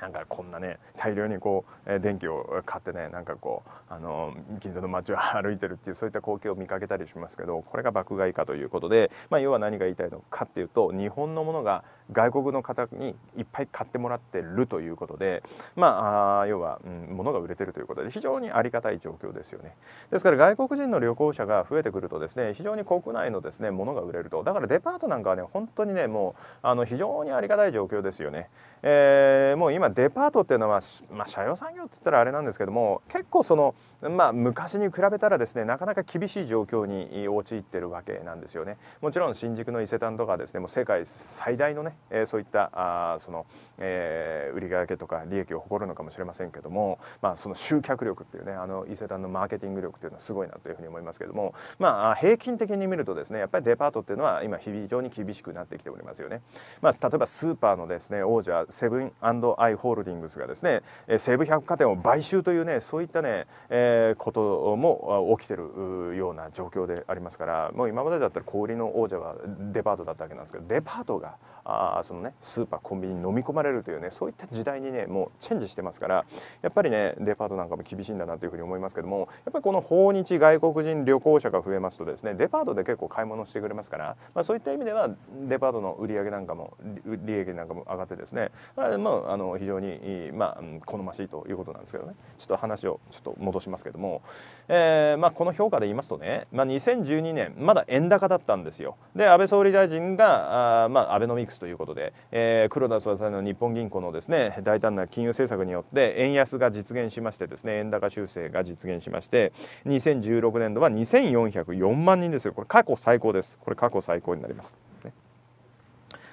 A: なんかこんなね大量にこう電気を買ってねなんかこうあの銀座の街を歩いてるっていうそういった光景を見かけたりしますけどこれが爆買いかということで、まあ、要は何が言いたいのかっていうと日本のものが外国の方にいっぱい買ってもらってるということで、まあ、要は、うん、物が売れてるということで非常にありがたい状況ですよね。ですから外国人の旅行者が増えてくるとですね非常に国内のですね物が売れるとだからデパートなんかはね本当にねもうあの非常にありがたい状況ですよね。えー、もう今デパートっていうのは、まあ、社用産業って言ったらあれなんですけども結構そのまあ、昔に比べたらですねなかなか厳しい状況に陥っているわけなんですよね。もちろん新宿の伊勢丹とかですねもう世界最大のね、えそういったあその、えー、売り上げとか利益を誇るのかもしれませんけども、まあ、その集客力っていうねあの伊勢丹のマーケティング力っていうのはすごいなというふうに思いますけども、まあ、平均的に見るとですねやっぱりデパートっていうのは今非常に厳しくなってきておりますよね。まあ、例えばスーパーのですね王者セブンアイ・ホールディングスがですね西武百貨店を買収というねそういったね、えーえことも起きてるような状況でありますからもう今までだったら小売りの王者はデパートだったわけなんですけどデパートがあその、ね、スーパーコンビニに飲み込まれるというねそういった時代にねもうチェンジしてますからやっぱりねデパートなんかも厳しいんだなというふうに思いますけどもやっぱりこの訪日外国人旅行者が増えますとですねデパートで結構買い物してくれますから、まあ、そういった意味ではデパートの売り上げなんかも利益なんかも上がってですね、まあ、あの非常に、まあ、好ましいということなんですけどねちょっと話をちょっと戻します。ますけども、えー、まあ、この評価で言いますとね、まあ、2012年まだ円高だったんですよで安倍総理大臣があ、まあ、アベノミクスということで、えー、黒田総裁の日本銀行のですね大胆な金融政策によって円安が実現しましてですね円高修正が実現しまして2016年度は2404万人ですよこれ過去最高ですこれ過去最高になります。ね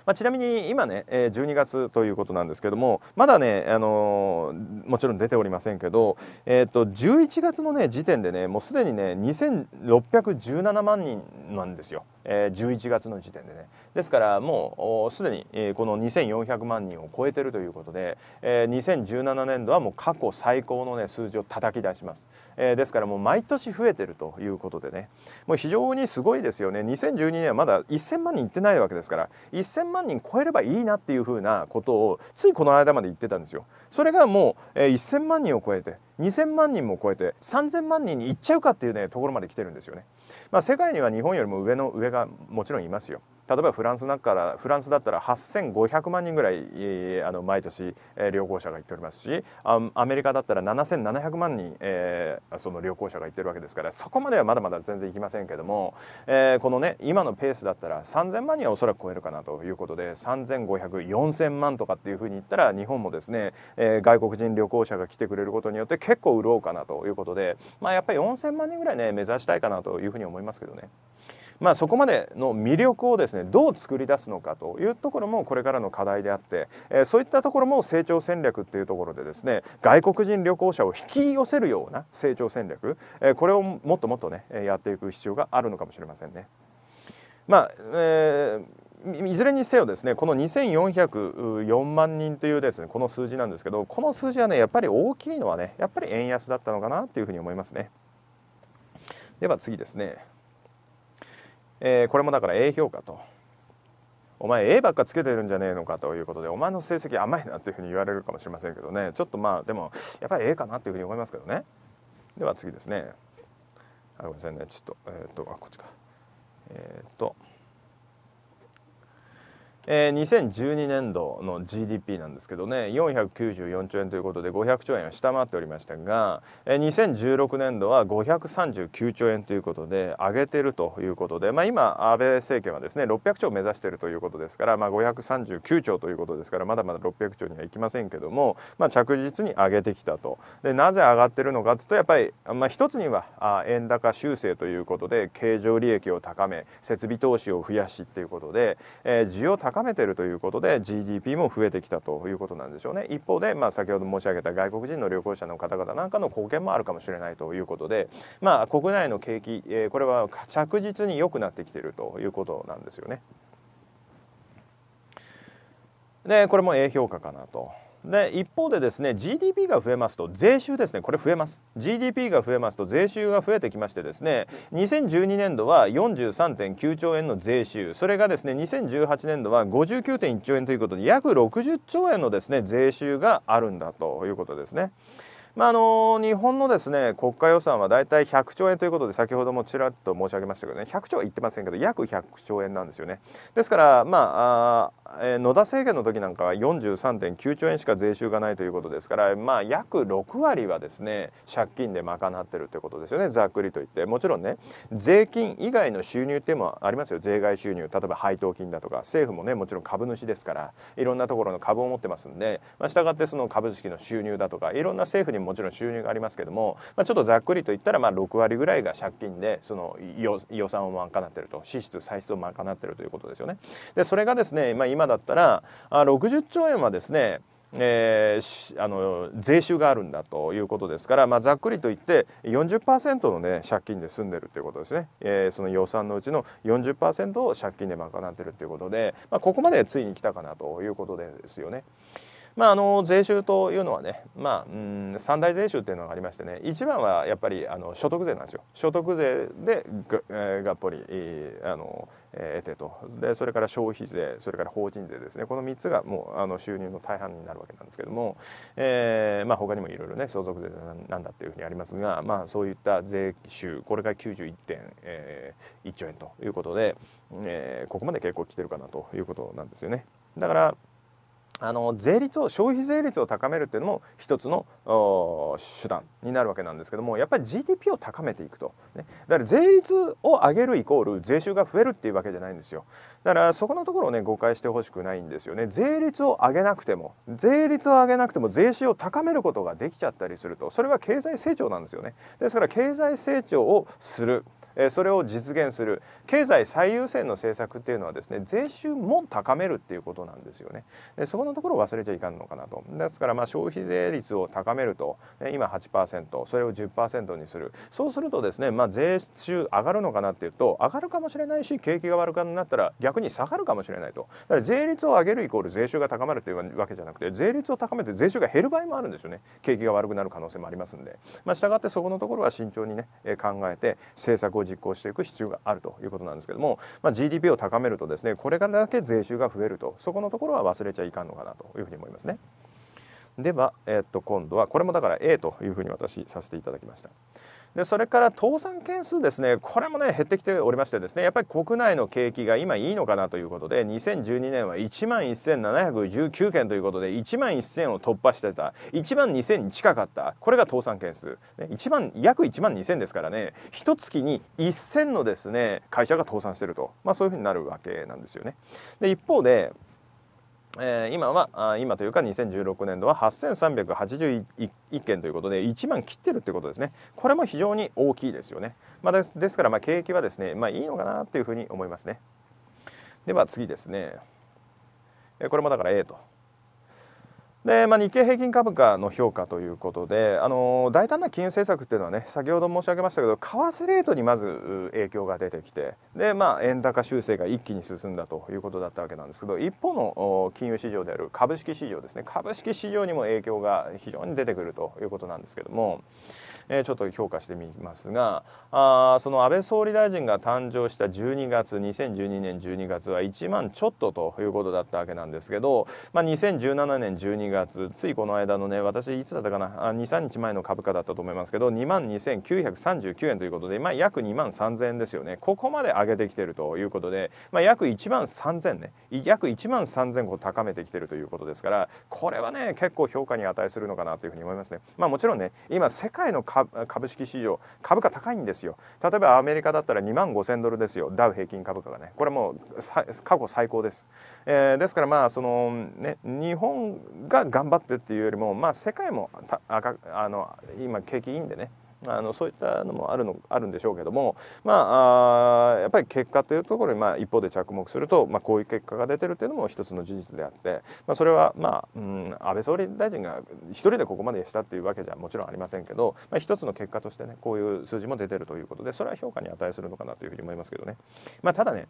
A: まあ、ちなみに今ね、え12月ということなんですけどもまだね、あのもちろん出ておりませんけど、えー、と11月の、ね、時点でねもうすでにね2617万人なんですよ、え11月の時点でね。ですからもうすでにこの2400万人を超えてるということで2017年度はもう過去最高の、ね、数字を叩き出します、えですからもう毎年増えてるということでねもう非常にすごいですよね2012年はまだ1000万人いってないわけですから1000万人超えればいいなっていうふうなことをついこの間まで言ってたんですよそれがもう、え1000万人を超えて2000万人も超えて3000万人にいっちゃうかっていうねところまで来てるんですよね、まあ、世界には日本よりも上の上がもちろんいますよ例えばフランスらフランスだったら8500万人ぐらいあの毎年、旅行者が行っておりますしアメリカだったら7700万人、えー、その旅行者が行ってるわけですからそこまではまだまだ全然行きませんけども、えー、このね今のペースだったら3000万人はおそらく超えるかなということで35004,000万とかっていうふうに言ったら日本もですね、えー、外国人旅行者が来てくれることによって結構売ろうかなということで、まあ、やっぱり4,000万人ぐらいね目指したいかなというふうに思いますけどね。まあ、そこまでの魅力をですねどう作り出すのかというところもこれからの課題であって、えー、そういったところも成長戦略っていうところでですね外国人旅行者を引き寄せるような成長戦略、えー、これをもっともっとねやっていく必要があるのかもしれませんね。まあえーいずれにせよですねこの2404万人というですねこの数字なんですけどこの数字はねやっぱり大きいのはねやっぱり円安だったのかなというふうに思いますねでは次ですねえー、これもだから A 評価とお前 A ばっかつけてるんじゃねえのかということでお前の成績甘いなっていうふうに言われるかもしれませんけどねちょっとまあでもやっぱり A かなっていうふうに思いますけどねでは次ですねあごめんなさいねちょっとえっ、ー、とあこっちかえっ、ー、とえー、2012年度の GDP なんですけどね494兆円ということで500兆円を下回っておりましたが、えー、2016年度は539兆円ということで上げてるということで、まあ、今安倍政権はですね600兆を目指しているということですから、まあ、539兆ということですからまだまだ600兆にはいきませんけども、まあ、着実に上げてきたとでなぜ上がってるのかというとやっぱり、まあ、一つにはあ円高修正ということで経常利益を高め設備投資を増やしということで、えー、需要高高めているということで GDP も増えてきたということなんでしょうね一方で、まあ、先ほど申し上げた外国人の旅行者の方々なんかの貢献もあるかもしれないということで、まあ、国内の景気、えー、これは着実に良くなってきているということなんですよね。でこれも A 評価かなと。で一方でですね GDP が増えますと税収ですねこれ増えます GDP が増えますと税収が増えてきましてですね2012年度は43.9兆円の税収それがですね2018年度は59.1兆円ということで約60兆円のですね税収があるんだということですね。まあ、あの日本のですね国家予算は大体100兆円ということで先ほどもちらっと申し上げましたけどね100兆は言ってませんけど約100兆円なんですよね。ですから、まあえー、野田政権の時なんかは43.9兆円しか税収がないということですから、まあ、約6割はですね借金で賄ってるということですよねざっくりと言ってもちろんね税金以外の収入っていうのもありますよ税外収入例えば配当金だとか政府もねもちろん株主ですからいろんなところの株を持ってますんで、まあ、したがってその株式の収入だとかいろんな政府にももちろん収入がありますけども、まあ、ちょっとざっくりと言ったらまあ6割ぐらいが借金でその予算を賄ってると支出歳出を賄ってるということですよね。でそれがですね、まあ、今今だったらあ60兆円はですねえー、あの税収があるんだということですから、まあ、ざっくりと言って40%の、ね、借金で済んでるということですね、えー、その予算のうちの40%を借金で賄っているということで、まあ、ここまでついに来たかなということでですよね。まあ、あの税収というのはね、まあ、うん三大税収っていうのがありましてね一番はやっぱりあの所得税なんですよ所得税でが,、えー、がっぽり、えー、あの、えー、得てとでそれから消費税それから法人税ですねこの3つがもうあの収入の大半になるわけなんですけども、えーまあ、他にもいろいろね相続税なんだっていうふうにありますが、まあ、そういった税収これが91.1、えー、兆円ということで、えー、ここまで結構来てるかなということなんですよね。だからあの税率を消費税率を高めるっていうのも一つの手段になるわけなんですけどもやっぱり GDP を高めていくと、ね、だから税率を上げるイコール税収が増えるっていうわけじゃないんですよだからそこのところをね誤解してほしくないんですよね税率を上げなくても税率を上げなくても税収を高めることができちゃったりするとそれは経済成長なんですよねですから経済成長をするそれを実現する経済最優先の政策っていうのはですね税収も高めるっていうことなんですよねでそこのところを忘れちゃいかんのかなとですからまあ消費税率を高めると今8%それを10%にするそうするとですねまあ税収上がるのかなっていうと上がるかもしれないし景気が悪くなったら逆に下がるかもしれないとだから税率を上げるイコール税収が高まるというわけじゃなくて税率を高めて税収が減る場合もあるんですよね景気が悪くなる可能性もありますんでまあ、従ってそこのところは慎重にね考えて政策を実行していく必要があるということなんですけども、まあ、GDP を高めるとですねこれからだけ税収が増えるとそこのところは忘れちゃいかんのかなというふうに思いますね。では、えっと今度はこれもだから A というふうに私させていただきました。でそれから倒産件数ですねこれもね減ってきておりましてですねやっぱり国内の景気が今いいのかなということで2012年は1万1719件ということで1万1000を突破してた1万2000に近かったこれが倒産件数1万約1万2000ですからね一月に1000のですね会社が倒産してると、まあ、そういうふうになるわけなんですよね。で一方でえー、今は今というか2016年度は8381件ということで1万切ってるということですねこれも非常に大きいですよね、まあ、ですですからまあ景気はですね、まあ、いいのかなというふうに思いますねでは次ですねこれもだから A とで、まあ、日経平均株価の評価ということで、あの大胆な金融政策っていうのはね先ほど申し上げましたけど為替レートにまず影響が出てきてで、まあ、円高修正が一気に進んだということだったわけなんですけど一方の金融市場である株式市場ですね株式市場にも影響が非常に出てくるということなんですけども、えちょっと評価してみますがあその安倍総理大臣が誕生した12月2012年12月は1万ちょっとということだったわけなんですけど、まあ、2017年12月ついこの間のね私いつだったかな23日前の株価だったと思いますけど2万2939円ということで、まあ、約2万3000円ですよねここまで上げてきてるということで、まあ、約1万3000ね約1万3000個高めてきてるということですからこれはね結構評価に値するのかなというふうに思いますね。まあ、もちろんね今世界の株式市場株価高いんですよ例えばアメリカだったら2万5000ドルですよダウ平均株価がねこれはもう過去最高です、えー、ですからまあそのね日本が頑張ってっていうよりもまあ世界もあの今景気いいんでねあのそういったのもあるのあるんでしょうけども、まあ、あやっぱり結果というところに、まあ、一方で着目すると、まあ、こういう結果が出てるというのも一つの事実であって、まあ、それは、まあうん、安倍総理大臣が一人でここまでしたっていうわけじゃもちろんありませんけど、まあ、一つの結果としてねこういう数字も出てるということでそれは評価に値するのかなというふうに思いますけどね。まあ、ただね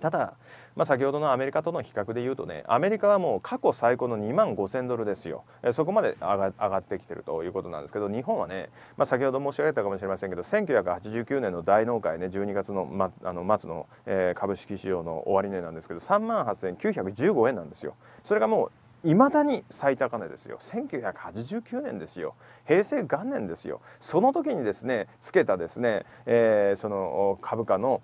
A: ただ、まあ、先ほどのアメリカとの比較でいうとねアメリカはもう過去最高の2万5000ドルですよそこまで上がってきてるということなんですけど日本はね、まあ、先ほど申し上げたかもしれませんけど1989年の大納会ね12月の,、ま、あの末の、えー、株式市場の終値なんですけど3万8915円なんですよそれがもいまだに最高値ですよ1989年ですよ平成元年ですよその時にですねつけたですね、えー、その株価の、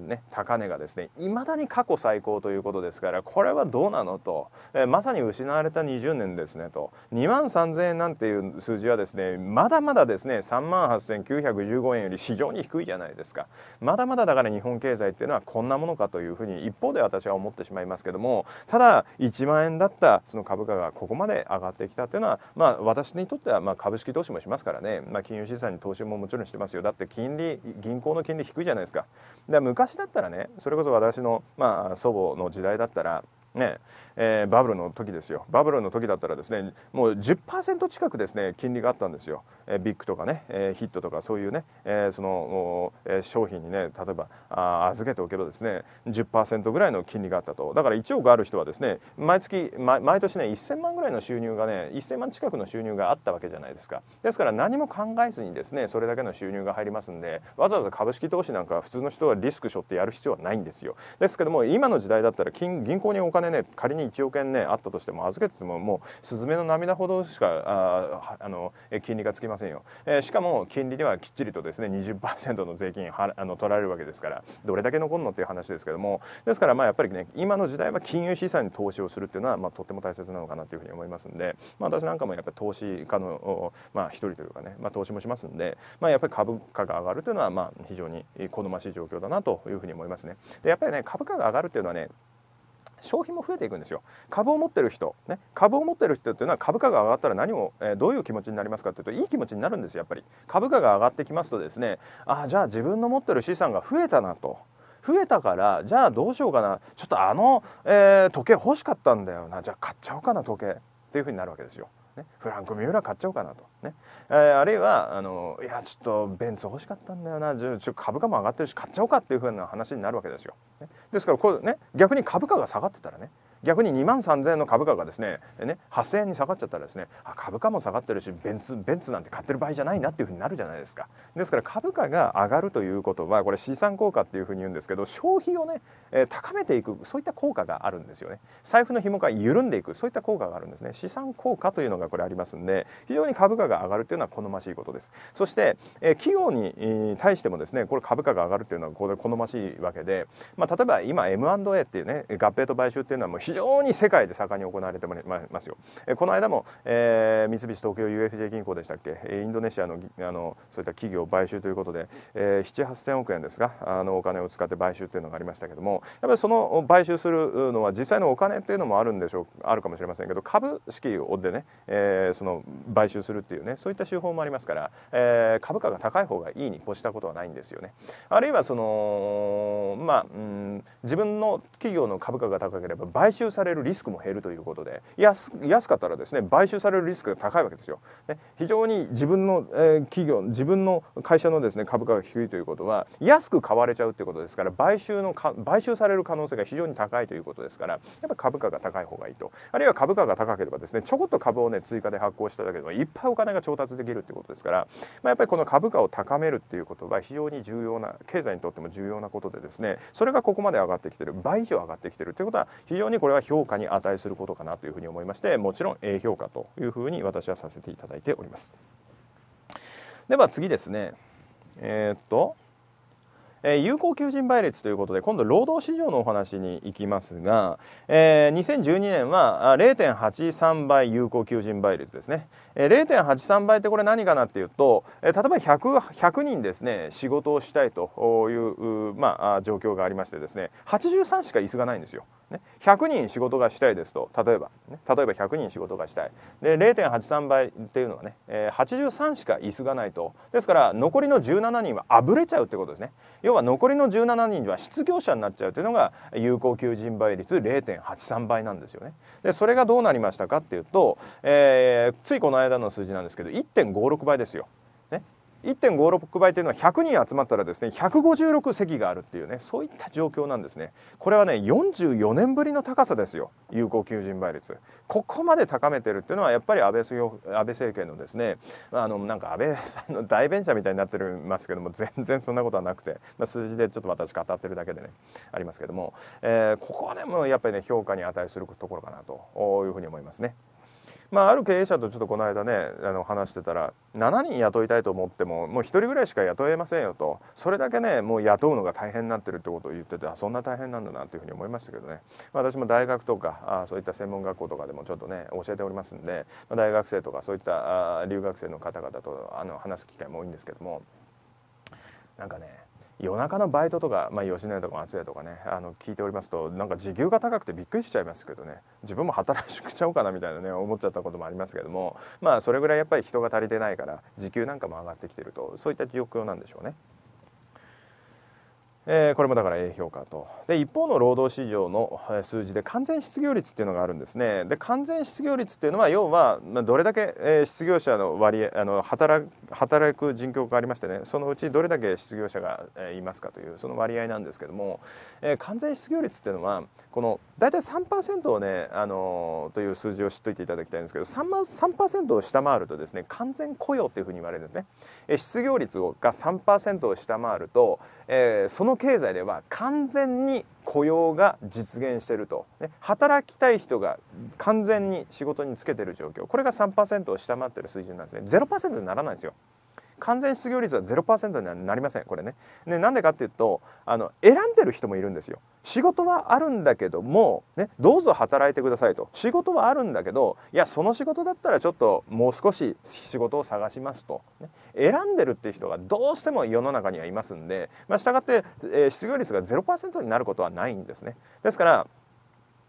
A: ね、高値がですねいまだに過去最高ということですからこれはどうなのと、えー、まさに失われた20年ですねと2万3000円なんていう数字はですねまだまだですね3万8915円より非常に低いじゃないですかまだまだだから日本経済っていうのはこんなものかというふうに一方で私は思ってしまいますけどもただ1万円だったたその株価がここまで上がってきたというのは、まあ、私にとってはまあ株式投資もしますからね、まあ、金融資産に投資ももちろんしてますよだって金利銀行の金利低いじゃないですか。で昔だったらねそれこそ私の、まあ、祖母の時代だったらねえー、バブルの時ですよバブルの時だったらですねもう10%近くですね金利があったんですよ、えー、ビッグとかね、えー、ヒットとかそういうね、えー、その、えー、商品にね例えばあ預けておけばですね10%ぐらいの金利があったとだから1億ある人はですね毎月毎年ね1000万ぐらいの収入がね1000万近くの収入があったわけじゃないですかですから何も考えずにですねそれだけの収入が入りますんでわざわざ株式投資なんか普通の人はリスク背負ってやる必要はないんですよですけども今の時代だったら金銀行にお金金ね仮に1億円ねあったとしても預けててももうスズメの涙ほどしかあの金利がつきませんよ、えー、しかも金利ではきっちりとですね20%の税金はあの取られるわけですからどれだけ残るのっていう話ですけどもですからまあやっぱりね今の時代は金融資産に投資をするっていうのは、まあ、とても大切なのかなというふうに思いますんで、まあ、私なんかもやっぱり投資家の、まあ、一人というかね、まあ、投資もしますんで、まあ、やっぱり株価が上がるというのは、まあ、非常に好ましい状況だなというふうに思いますね。でやっぱりね株価が上がるっていうのはね消費も増えていくんですよ株を持ってる人、ね、株を持ってる人っていうのは株価が上がったら何を、えー、どういう気持ちになりますかっていうといい気持ちになるんですよやっぱり株価が上がってきますとですねああじゃあ自分の持ってる資産が増えたなと。増えたからじゃあどうしようかなちょっとあの、えー、時計欲しかったんだよなじゃあ買っちゃおうかな時計っていうふうになるわけですよ。ね、フランク・ミューラー買っちゃおうかなと、ねえー、あるいはあのいやちょっとベンツ欲しかったんだよなちょっと株価も上がってるし買っちゃおうかっていうふうな話になるわけですよ、ね、ですからこう、ね、逆に株価が下がってたらね逆に2万3000円の株価がですねね8000円に下がっちゃったらですねあ株価も下がってるしベンツベンツなんて買ってる場合じゃないなっていうふうになるじゃないですかですから株価が上がるということはこれ資産効果っていうふうに言うんですけど消費をね、えー、高めていくそういった効果があるんですよね財布の紐が緩んでいくそういった効果があるんですね資産効果というのがこれありますんで非常に株価が上がるというのは好ましいことですそして、えー、企業に対してもですねこれ株価が上がるというのはこれ好ましいわけで、まあ、例えば今 M&A っていうね合併と買収っていうのはもう非常に世界で盛んに行われてますよ。この間も、えー、三菱東京 UFJ 銀行でしたっけインドネシアのあのそういった企業買収ということで、えー、78000億円ですがあのお金を使って買収というのがありましたけどもやっぱりその買収するのは実際のお金っていうのもあるんでしょうあるかもしれませんけど株式をでね、えー、その買収するっていうねそういった手法もありますから、えー、株価が高い方がいいに越したことはないんですよね。あるいはそのまあ、うん、自分の企業の株価が高ければ買収収されるリスクも減るということで安かったらですね買収されるリスクが高いわけですよ。ね、非常に自分の、えー、企業自分の会社のですね株価が低いということは安く買われちゃうということですから買収の買収される可能性が非常に高いということですからやっぱ株価が高い方がいいとあるいは株価が高ければですねちょこっと株をね追加で発行しただけでもいっぱいお金が調達できるってことですから、まあ、やっぱりこの株価を高めるっていうことは非常に重要な経済にとっても重要なことでですねそれがここまで上がってきてる倍以上上がってきてるということは非常にこれこれは評価に値することかなというふうに思いましてもちろん A 評価というふうに私はさせていただいておりますでは次ですねえー、っとえ有効求人倍率ということで今度労働市場のお話に行きますが、えー、2012年は0.83倍有効求人倍率ですね、えー、0.83倍ってこれ何かなっていうと、え例えば 100, 100, 人ですね仕事をしたいという、まあ、状況がありましてですね83しか椅子がないんですよ。ね、100人仕事がしたいですと例えば、ね、例えば100人仕事がしたいで0.83倍っていうのはね、えー、83しか椅子がないとですから残りの17人はあぶれちゃうってことですね要は残りの17人は失業者になっちゃうというのが有効求人倍率0.83倍なんですよねでそれがどうなりましたかっていうと、えー、ついこの間の数字なんですけど1.56倍ですよ1.56倍というのは100人集まったらですね156席があるっていうねそういった状況なんですねこれはね44年ぶりの高さですよ有効求人倍率ここまで高めてるっていうのはやっぱり安倍安倍政権のですねあのなんか安倍さんの代弁者みたいになってるますけども全然そんなことはなくて、まあ、数字でちょっと私語ってるだけでねありますけども、えー、ここはねもうやっぱりね評価に値するところかなというふうに思いますね。まあ、ある経営者とちょっとこの間ねあの話してたら7人雇いたいと思ってももう1人ぐらいしか雇えませんよとそれだけねもう雇うのが大変になってるってことを言っててあそんな大変なんだなというふうに思いましたけどね、まあ、私も大学とかあそういった専門学校とかでもちょっとね教えておりますんで、まあ、大学生とかそういったあ留学生の方々とあの話す機会も多いんですけどもなんかね夜中のバイトとか、まあ、吉野家とか松屋とかねあの聞いておりますとなんか時給が高くてびっくりしちゃいますけどね自分も働くちゃおうかなみたいなね思っちゃったこともありますけどもまあそれぐらいやっぱり人が足りてないから時給なんかも上がってきてるとそういった状況なんでしょうね。えこれもだから A 評価とで一方の労働市場の数字で完全失業率っていうのがあるんですねで完全失業率っていうのは要はどれだけ、え失業者の割合あの働働く人口がありましてねそのうちどれだけ失業者が、えいますかというその割合なんですけども、え完全失業率っていうのはこの大体3%をね、あのという数字を知っておいていただきたいんですけど 3%, 3を下回るとですね完全雇用っていうふうに言われるんですね。え失業率が3%を下回ると、えその経済では完全に雇用が実現していると、ね、働きたい人が完全に仕事につけてる状況これが3%を下回ってる水準なんですね0%にならないんですよ完全失業率は0%にはなりませんこれね。なんでかっていうとあの選んでる人もいるんですよ。仕事はあるんだけども、ね、どうぞ働いてくださいと仕事はあるんだけどいやその仕事だったらちょっともう少し仕事を探しますと、ね、選んでるっていう人がどうしても世の中にはいますんで、まあ、したがって、えー、失業率が0%になることはないんですね。ですから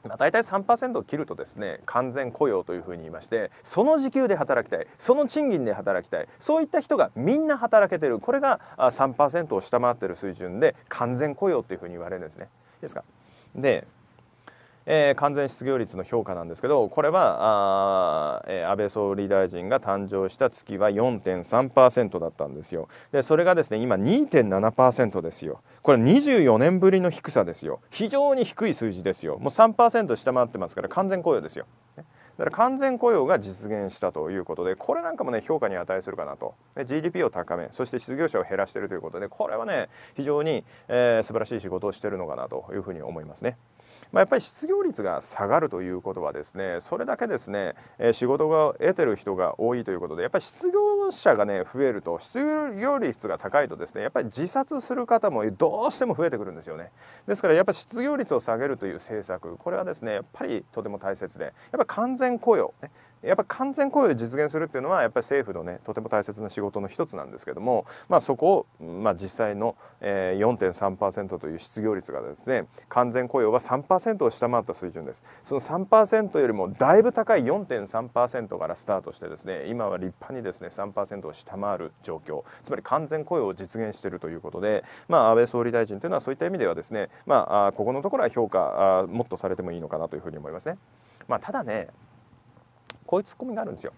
A: まあ、大体3%を切るとですね完全雇用というふうに言いましてその時給で働きたいその賃金で働きたいそういった人がみんな働けてるこれが3%を下回ってる水準で完全雇用というふうに言われるんですね。いいですかでえー、完全失業率の評価なんですけどこれはあ、えー、安倍総理大臣が誕生した月は4.3%だったんですよでそれがですね今2.7%ですよこれ24年ぶりの低さですよ非常に低い数字ですよもう3%下回ってますから完全雇用ですよ。だから完全雇用が実現したということでこれなんかもね評価に値するかなと GDP を高めそして失業者を減らしているということでこれはね非常に、えー、素晴らしい仕事をしているのかなというふうに思いますね。まあ、やっぱり失業率が下がるということはですねそれだけですね、え仕事を得てる人が多いということでやっぱり失業者がね増えると失業率が高いとですねやっぱり自殺する方もどうしても増えてくるんですよねですからやっぱり失業率を下げるという政策これはですねやっぱりとても大切でやっぱ完全雇用、ね、やっぱり完全雇用を実現するっていうのはやっぱり政府のねとても大切な仕事の一つなんですけども、まあ、そこを、まあ、実際の、ー、4.3%という失業率がですね完全雇用は3%を下回った水準ですその3%よりもだいぶ高い4.3%からスタートしてですね今は立派にですね3%を下回る状況つまり完全雇用を実現しているということで、まあ、安倍総理大臣というのはそういった意味ではですね、まあ、ここのところは評価もっとされてもいいのかなというふうに思いますね。まあ、ただねこういうツッコミがあるんですよ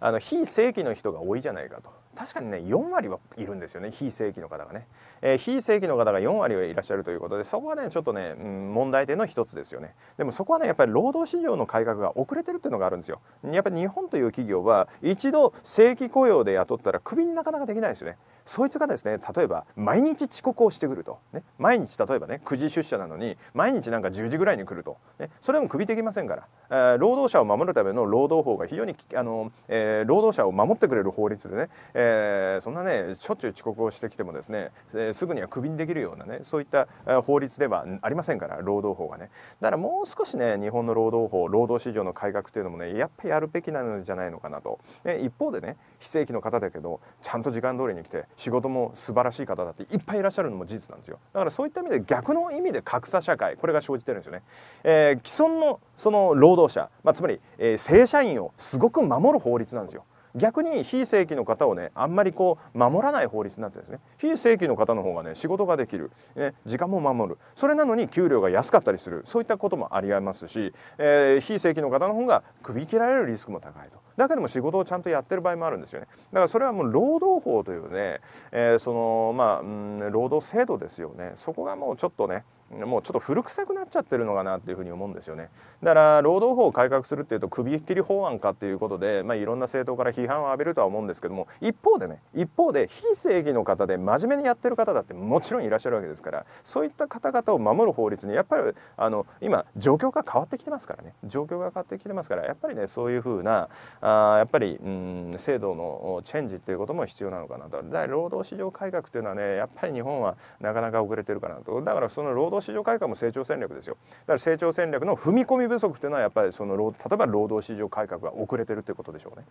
A: あの非正規の人が多いじゃないかと確かにね4割はいるんですよね非正規の方がね、えー、非正規の方が4割はいらっしゃるということでそこはねちょっとね、うん、問題点の一つですよねでもそこはねやっぱり労働市場の改革が遅れてるっていうのがあるんですよやっぱり日本という企業は一度正規雇用で雇ったらクビになかなかできないですよねそいつがですね例えば毎日遅刻をしてくると、ね、毎日例えばね9時出社なのに毎日なんか10時ぐらいに来ると、ね、それもクビできませんから、えー、労働者を守るための労働法が非常にあの、えー、労働者を守ってくれる法律でね、えー、そんなねしょっちゅう遅刻をしてきてもですね、えすぐにはクビにできるようなねそういった法律ではありませんから労働法がねだからもう少しね日本の労働法労働市場の改革というのもねやっぱりやるべきなのじゃないのかなと、一方でね非正規の方だけどちゃんと時間通りに来て仕事も素晴らしい方だっていっぱいいらっしゃるのも事実なんですよだからそういった意味で逆の意味で格差社会これが生じてるんですよね、えー、既存のその労働者、まあ、つまり、えー、正社員をすごく守る法律なんですよ逆に非正規の方をねあんまりこう守らない法律になってですね非正規の方の方がね仕事ができる、ね、時間も守るそれなのに給料が安かったりするそういったこともありえますし、えー、非正規の方の方が首切られるリスクも高いとだけども仕事をちゃんとやってる場合もあるんですよねだからそれはもう労働法というね、えー、そのまあ、うん、労働制度ですよねそこがもうちょっとねもうちょっと古臭くなっちゃってるのかなっていうふうに思うんですよねだから労働法を改革するっていうと首切り法案かっていうことで、まあ、いろんな政党から批判を浴びるとは思うんですけども一方でね一方で非正規の方で真面目にやってる方だってもちろんいらっしゃるわけですからそういった方々を守る法律にやっぱりあの今状況が変わってきてますからね状況が変わってきてますからやっぱりねそういうふうなあやっぱりうん制度のチェンジっていうことも必要なのかなとだから労働市場改革っていうのはねやっぱり日本はなかなか遅れてるかなとだからその労働働市場改革も成長戦略ですよだから成長戦略の踏み込み不足というのはやっぱりその例えば労働市場改革が遅れてるということでしょうね。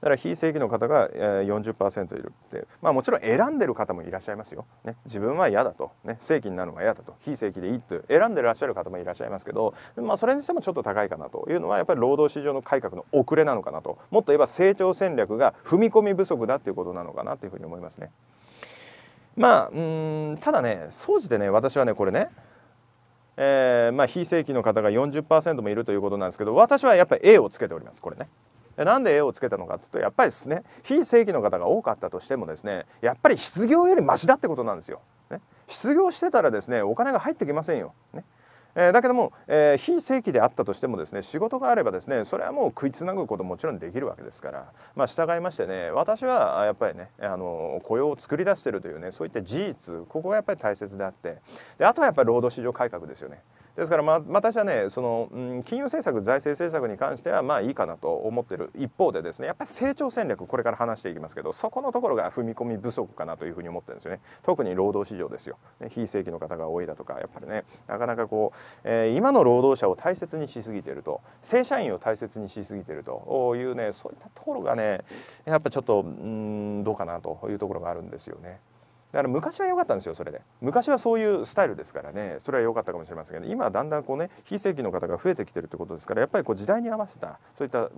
A: だから非正規の方が40%いるって、まあ、もちろん選んでる方もいらっしゃいますよ、ね、自分は嫌だと、ね、正規になるのが嫌だと非正規でいいと選んでらっしゃる方もいらっしゃいますけど、まあ、それにしてもちょっと高いかなというのはやっぱり労働市場の改革の遅れなのかなともっと言えば成長戦略が踏み込み不足だっていうことなのかなというふうに思いますね。まあうんただね総じてね私はねこれねえー、まあ、非正規の方が40%もいるということなんですけど私はやっぱり A をつけておりますこれね。なんで A をつけたのかっていうとやっぱりですね非正規の方が多かったとしてもですねやっぱり失業よりマシだってことなんですよ。ね、失業してたらですねお金が入ってきませんよ。ね、えー、だけども、えー、非正規であったとしてもですね仕事があればですねそれはもう食いつなぐことももちろんできるわけですから、まあ、従いましてね私はやっぱりねあの雇用を作り出してるというねそういった事実ここがやっぱり大切であってであとはやっぱり労働市場改革ですよね。ですから、ま、私はねその、うん、金融政策財政政策に関してはまあいいかなと思ってる一方でですねやっぱり成長戦略これから話していきますけどそこのところが踏み込み不足かなというふうに思ってるんですよね特に労働市場ですよ、ね、非正規の方が多いだとかやっぱりねなかなかこう、えー、今の労働者を大切にしすぎてると正社員を大切にしすぎてるというねそういったところがねやっぱちょっとうんどうかなというところがあるんですよね。だから昔は良かったんですよそれで昔はそういうスタイルですからねそれは良かったかもしれませんけど今だんだんこうね非正規の方が増えてきてるってことですからやっぱりこう時代に合わせたそういった、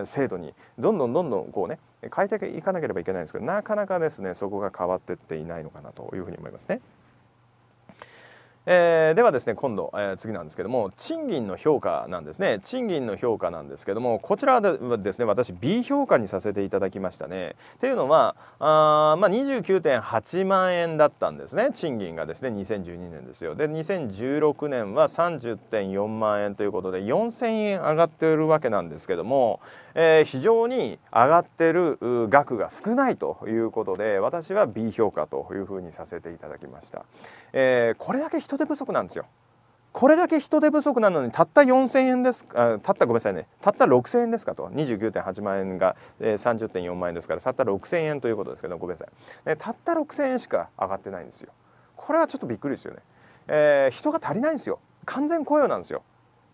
A: え制度にどんどんどんどんこうね変えていかなければいけないんですけどなかなかですねそこが変わってっていないのかなというふうに思いますね。えー、ではですね今度、えー、次なんですけども賃金の評価なんですね賃金の評価なんですけどもこちらはですね私 B 評価にさせていただきましたねというのはあ、まあ、29.8万円だったんですね賃金がですね2012年ですよで2016年は30.4万円ということで4000円上がっているわけなんですけども、えー、非常に上がってる額が少ないということで私は B 評価というふうにさせていただきました、えー、これだけ人手不足なんですよこれだけ人手不足なのにたった4000円ですあたったごめんなさいねたった6000円ですかと29.8万円が、えー、30.4万円ですからたった6000円ということですけどごめんなさい、ね、たった6000円しか上がってないんですよこれはちょっとびっくりですよね、えー、人が足りないんですよ完全雇用なんですよ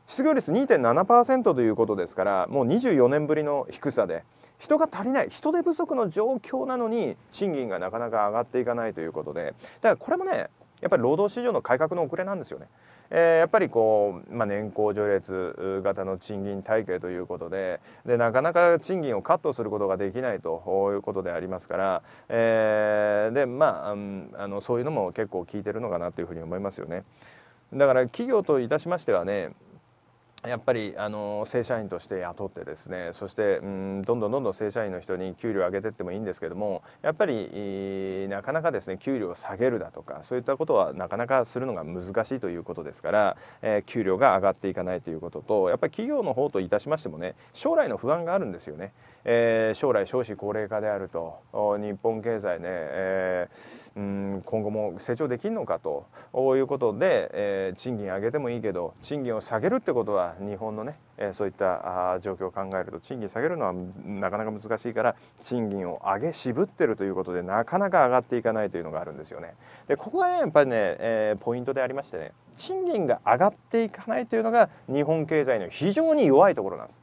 A: 失業率2.7%ということですからもう24年ぶりの低さで人が足りない人手不足の状況なのに賃金がなかなか上がっていかないということでだからこれもねやっぱり労働市場の改革の遅れなんですよね。えー、やっぱりこう、まあ、年功序列型の賃金体系ということででなかなか賃金をカットすることができないということでありますから、えー、でまあ、うん、あのそういうのも結構効いてるのかなというふうに思いますよね。だから企業といたしましてはねやっぱりあの正社員として雇ってですねそしてうんどんどんどんどん正社員の人に給料上げてってもいいんですけどもやっぱりなかなかですね給料を下げるだとかそういったことはなかなかするのが難しいということですから、えー、給料が上がっていかないということとやっぱり企業の方といたしましてもね将来の不安があるんですよね。えー、将来少子高齢化であると日本経済ね、えー、うん今後も成長できるのかということで、えー、賃金上げてもいいけど賃金を下げるってことは日本のね、えそういった状況を考えると賃金下げるのはなかなか難しいから賃金を上げ渋ってるということでなかなか上がっていかないというのがあるんですよね。でここがねやっぱりね、えー、ポイントでありましてね賃金が上がっていかないというのが日本経済の非常に弱いところなんです。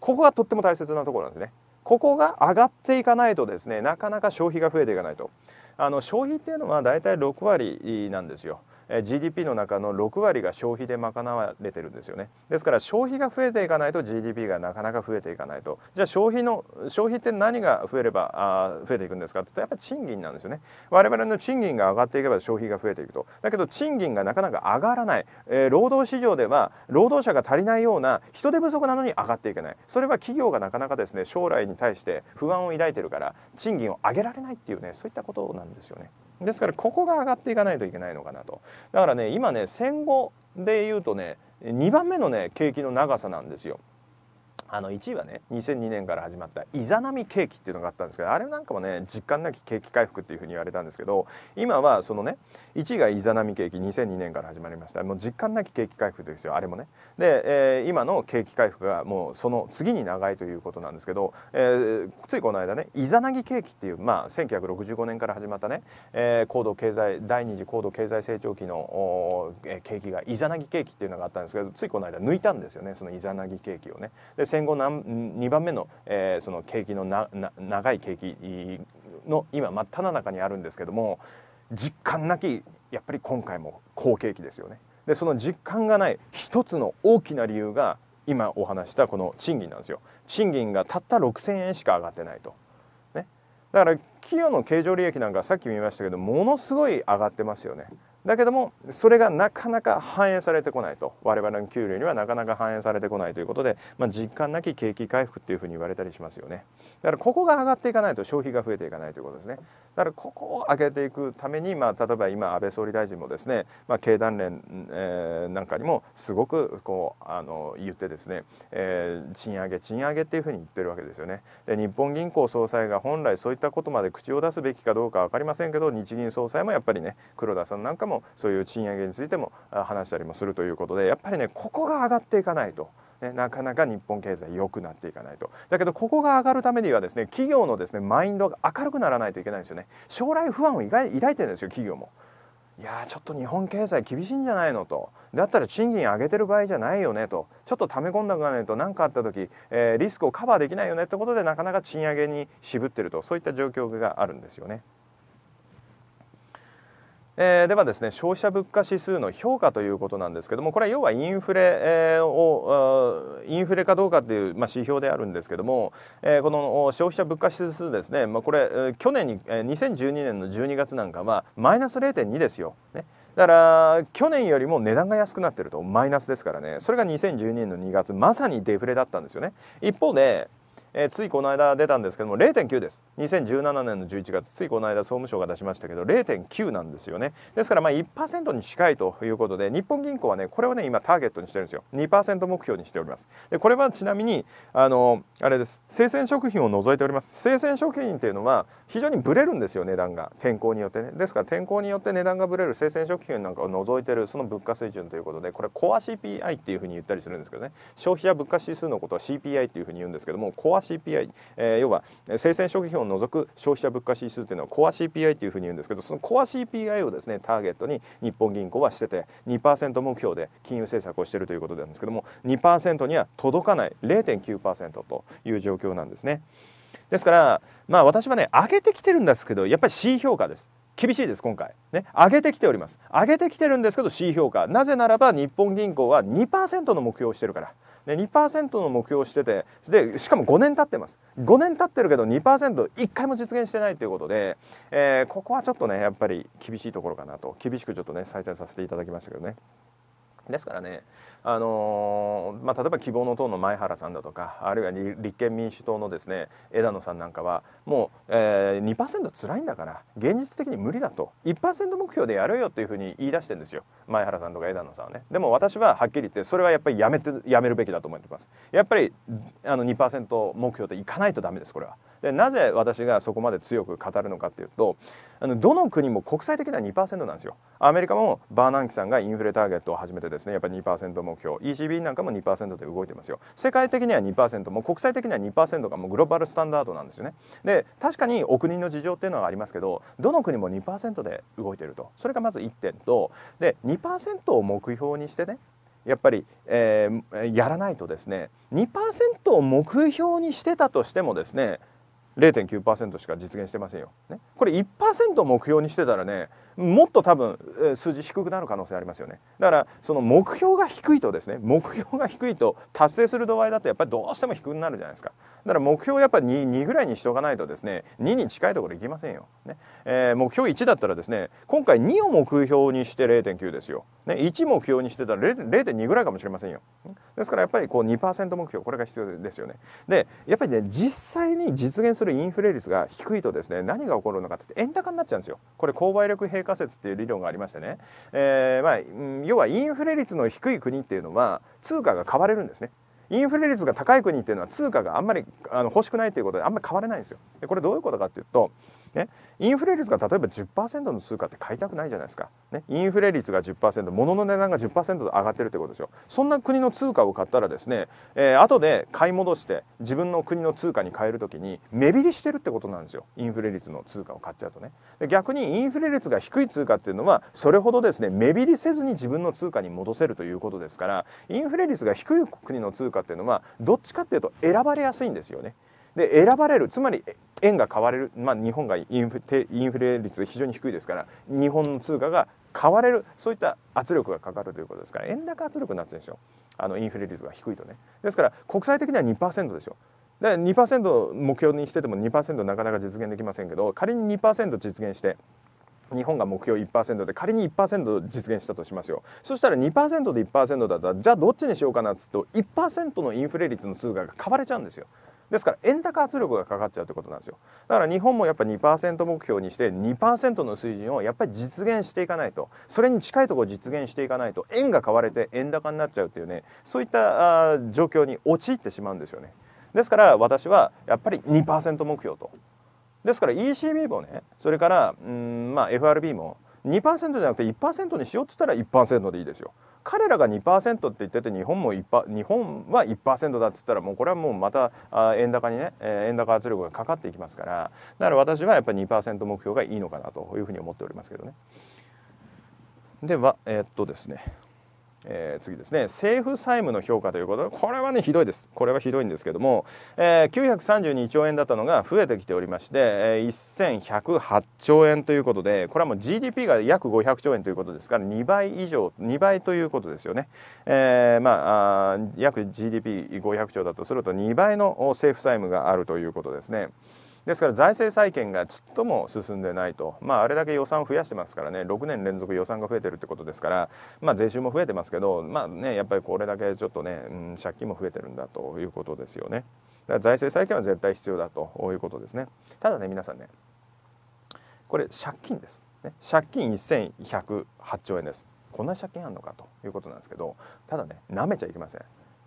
A: ここがとっても大切なところなんですね。ここが上がっていかないとですねなかなか消費が増えていかないと。あの消費っていうのは大体6割なんですよ。GDP の中の6割が消費で賄われてるんですよねですから消費が増えていかないと GDP がなかなか増えていかないとじゃあ消費の消費って何が増えればあ増えていくんですかってやっぱり賃金なんですよね我々の賃金が上がっていけば消費が増えていくとだけど賃金がなかなか上がらない、えー、労働市場では労働者が足りないような人手不足なのに上がっていけないそれは企業がなかなかですね将来に対して不安を抱いてるから賃金を上げられないっていうねそういったことなんですよね。ですからここが上がっていかないといけないのかなとだからね今ね戦後でいうとね2番目のね景気の長さなんですよあの1位はね2002年から始まったイザナミケーキっていうのがあったんですけどあれなんかもね実感なき景気回復っていうふうに言われたんですけど今はそのね1位がイザナミケーキ2002年から始まりましたもう実感なき景気回復ですよあれもねで、えー、今の景気回復がもうその次に長いということなんですけど、えー、ついこの間ねイザナギケーキっていう、まあ、1965年から始まったね、えー、高度経済第二次高度経済成長期の、えー、景気がイザナギケーキっていうのがあったんですけどついこの間抜いたんですよねそのイザナギケーキをね。で戦後2番目の,、えー、その景気のな長い景気の今真っ只中にあるんですけども実感なきやっぱり今回も好景気ですよね。でその実感がない一つの大きな理由が今お話したこの賃金なんですよ。賃金がたった6000円しか上がってないと。ね、だから企業の経常利益なんかさっき見ましたけどものすごい上がってますよね。だけどもそれがなかなか反映されてこないと我々の給料にはなかなか反映されてこないということで、まあ、実感なき景気回復っていうふうに言われたりしますよねだからここが上がっていかないと消費が増えていかないということですねだからここを上げていくために、まあ、例えば今安倍総理大臣もですね、まあ、経団連、えー、なんかにもすごくこうあの言ってですね、えー、賃上げ賃上げっていうふうに言ってるわけですよねで日本銀行総裁が本来そういったことまで口を出すべきかどうか分かりませんけど日銀総裁もやっぱりね黒田さんなんかももそういう賃上げについても話したりもするということでやっぱりねここが上がっていかないと。ね、なかなか日本経済良くなっていかないとだけどここが上がるためにはですね企業のですねマインドが明るくならないといけないんですよね将来不安を抱いてるんですよ企業もいやちょっと日本経済厳しいんじゃないのとだったら賃金上げてる場合じゃないよねとちょっと溜め込んだくないと何かあった時、えー、リスクをカバーできないよねってことでなかなか賃上げに渋ってるとそういった状況があるんですよね。えー、ではですね消費者物価指数の評価ということなんですけどもこれは要はインフレをインフレかどうかという、まあ、指標であるんですけども、えー、この消費者物価指数ですね、まあ、これ去年に2012年の12月なんかはマイナス0.2ですよ。ねだから去年よりも値段が安くなってるとマイナスですからねそれが2012年の2月まさにデフレだったんですよね一方でえー、ついこの間出たんですけども0.9です2017年の11月ついこの間総務省が出しましたけど0.9なんですよねですからまあ1%に近いということで日本銀行はねこれをね今ターゲットにしてるんですよ2%目標にしておりますでこれはちなみにあのあれです生鮮食品を除いております生鮮食品っていうのは非常にブレるんですよ値段が天候によってねですから天候によって値段がブレる生鮮食品なんかを除いてるその物価水準ということでこれコア CPI っていうふうに言ったりするんですけどね消費者物価指数のこと CPI っていうふうに言うんですけどもコア CPI、えー、要は生鮮食品を除く消費者物価指数というのはコア CPI というふうに言うんですけどそのコア CPI をですねターゲットに日本銀行はしてて2%目標で金融政策をしているということなんですけども2%には届かない0.9%という状況なんですね。ですから、まあ、私はね上げてきてるんですけどやっぱり C 評価です。厳しいです今回ね上げてきております上げてきてるんですけど C 評価なぜならば日本銀行は2%の目標をしてるからで2%の目標をしててでしかも5年経ってます5年経ってるけど2%一回も実現してないということで、えー、ここはちょっとねやっぱり厳しいところかなと厳しくちょっとね採点させていただきましたけどね。ですからね、あのまあ、例えば希望の党の前原さんだとかあるいは立憲民主党のですね枝野さんなんかはもう、えー、2%つらいんだから現実的に無理だと1%目標でやるよというふうに言い出してるんですよ前原さんとか枝野さんはねでも私ははっきり言ってそれはやっぱりやめてやめるべきだと思ってますやっぱりあの2%目標でいかないとダメですこれは。でなぜ私がそこまで強く語るのかっていうとあのどの国も国際的な2%なんですよアメリカもバーナンキさんがインフレターゲットを始めてですねやっぱり2%目標 ECB なんかも2%で動いてますよ世界的には2%も国際的には2%がもうグローバルスタンダードなんですよねで確かにお国の事情っていうのはありますけどどの国も2%で動いているとそれがまず1点とで2%を目標にしてねやっぱり、えー、やらないとですね2%を目標にしてたとしてもですね0.9%しか実現してませんよ、ね、これ1%を目標にしてたらねもっと多分数字低くなる可能性ありますよねだからその目標が低いとですね目標が低いと達成する度合いだとやっぱりどうしても低くなるじゃないですかだから目標やっぱり 2, 2ぐらいにしておかないとですね2に近いところいきませんよ、ねえー、目標1だったらですね今回2を目標にして0.9ですよ、ね、1目標にしてたら0.2ぐらいかもしれませんよですからやっぱりこう2%目標これが必要ですよねでやっぱりね実際に実現するインフレ率が低いとですね何が起こるのかって円高になっちゃうんですよこれ購買力平低下説っていう理論がありましてね、えー、まあ、要はインフレ率の低い国っていうのは通貨が買われるんですね。インフレ率が高い国っていうのは通貨があんまりあの欲しくないということであんまり買われないんですよ。これどういうことかっていうとね、インフレ率が例えば10%の通貨って買いたくないじゃないですか、ね、インフレ率が10%物の値段が10%上がってるということですよそんな国の通貨を買ったらですね、えー、後で買い戻して自分の国の通貨に変える時に目減りしてるってことなんですよインフレ率の通貨を買っちゃうとね逆にインフレ率が低い通貨っていうのはそれほどですね目減りせずに自分の通貨に戻せるということですからインフレ率が低い国の通貨っていうのはどっちかっていうと選ばれやすいんですよねで選ばれるつまり円が買われる、まあ、日本がインフインフレ率非常に低いですから日本の通貨が買われるそういった圧力がかかるということですから円高圧力になってるんですよあのインフレ率が低いとねですから国際的には2%ですよで2%目標にしてても2%なかなか実現できませんけど仮に2%実現して日本が目標1%で仮に1%実現したとしますよそしたら2%で1%だったらじゃあどっちにしようかなっつうと1%のインフレ率の通貨が買われちゃうんですよですから円高圧力がかかっちゃうってことなんですよだから日本もやっぱ2%目標にして2%の水準をやっぱり実現していかないとそれに近いところ実現していかないと円が買われて円高になっちゃうっていうねそういった状況に陥ってしまうんですよねですから私はやっぱり2%目標とですから ECB もねそれからうんまあ FRB も2%じゃなくて1%にしようっつったら1%でいいですよ。彼らが2%って言ってて日本も日本は1%だっつったらもうこれはもうまた円高にね円高圧力がかかっていきますからだから私はやっぱり2%目標がいいのかなというふうに思っておりますけどね。ではえー、っとですねえー、次ですね政府債務の評価ということこれはねひどいですこれはひどいんですけども、えー、932兆円だったのが増えてきておりまして、えー、1108兆円ということでこれはもう GDP が約500兆円ということですから2倍以上2倍ということですよね、えー、まあ約 GDP500 兆だとすると2倍の政府債務があるということですね。ですから財政再建がちっとも進んでないと、まあ、あれだけ予算を増やしてますからね6年連続予算が増えてるってことですから、まあ、税収も増えてますけど、まあね、やっぱりこれだけちょっとね、うん、借金も増えてるんだということですよね。だから財政再建は絶対必要だということですね。ただね皆さんねこれ借金です、ね、借金1108兆円ですこんな借金あんのかということなんですけどただねなめちゃいけません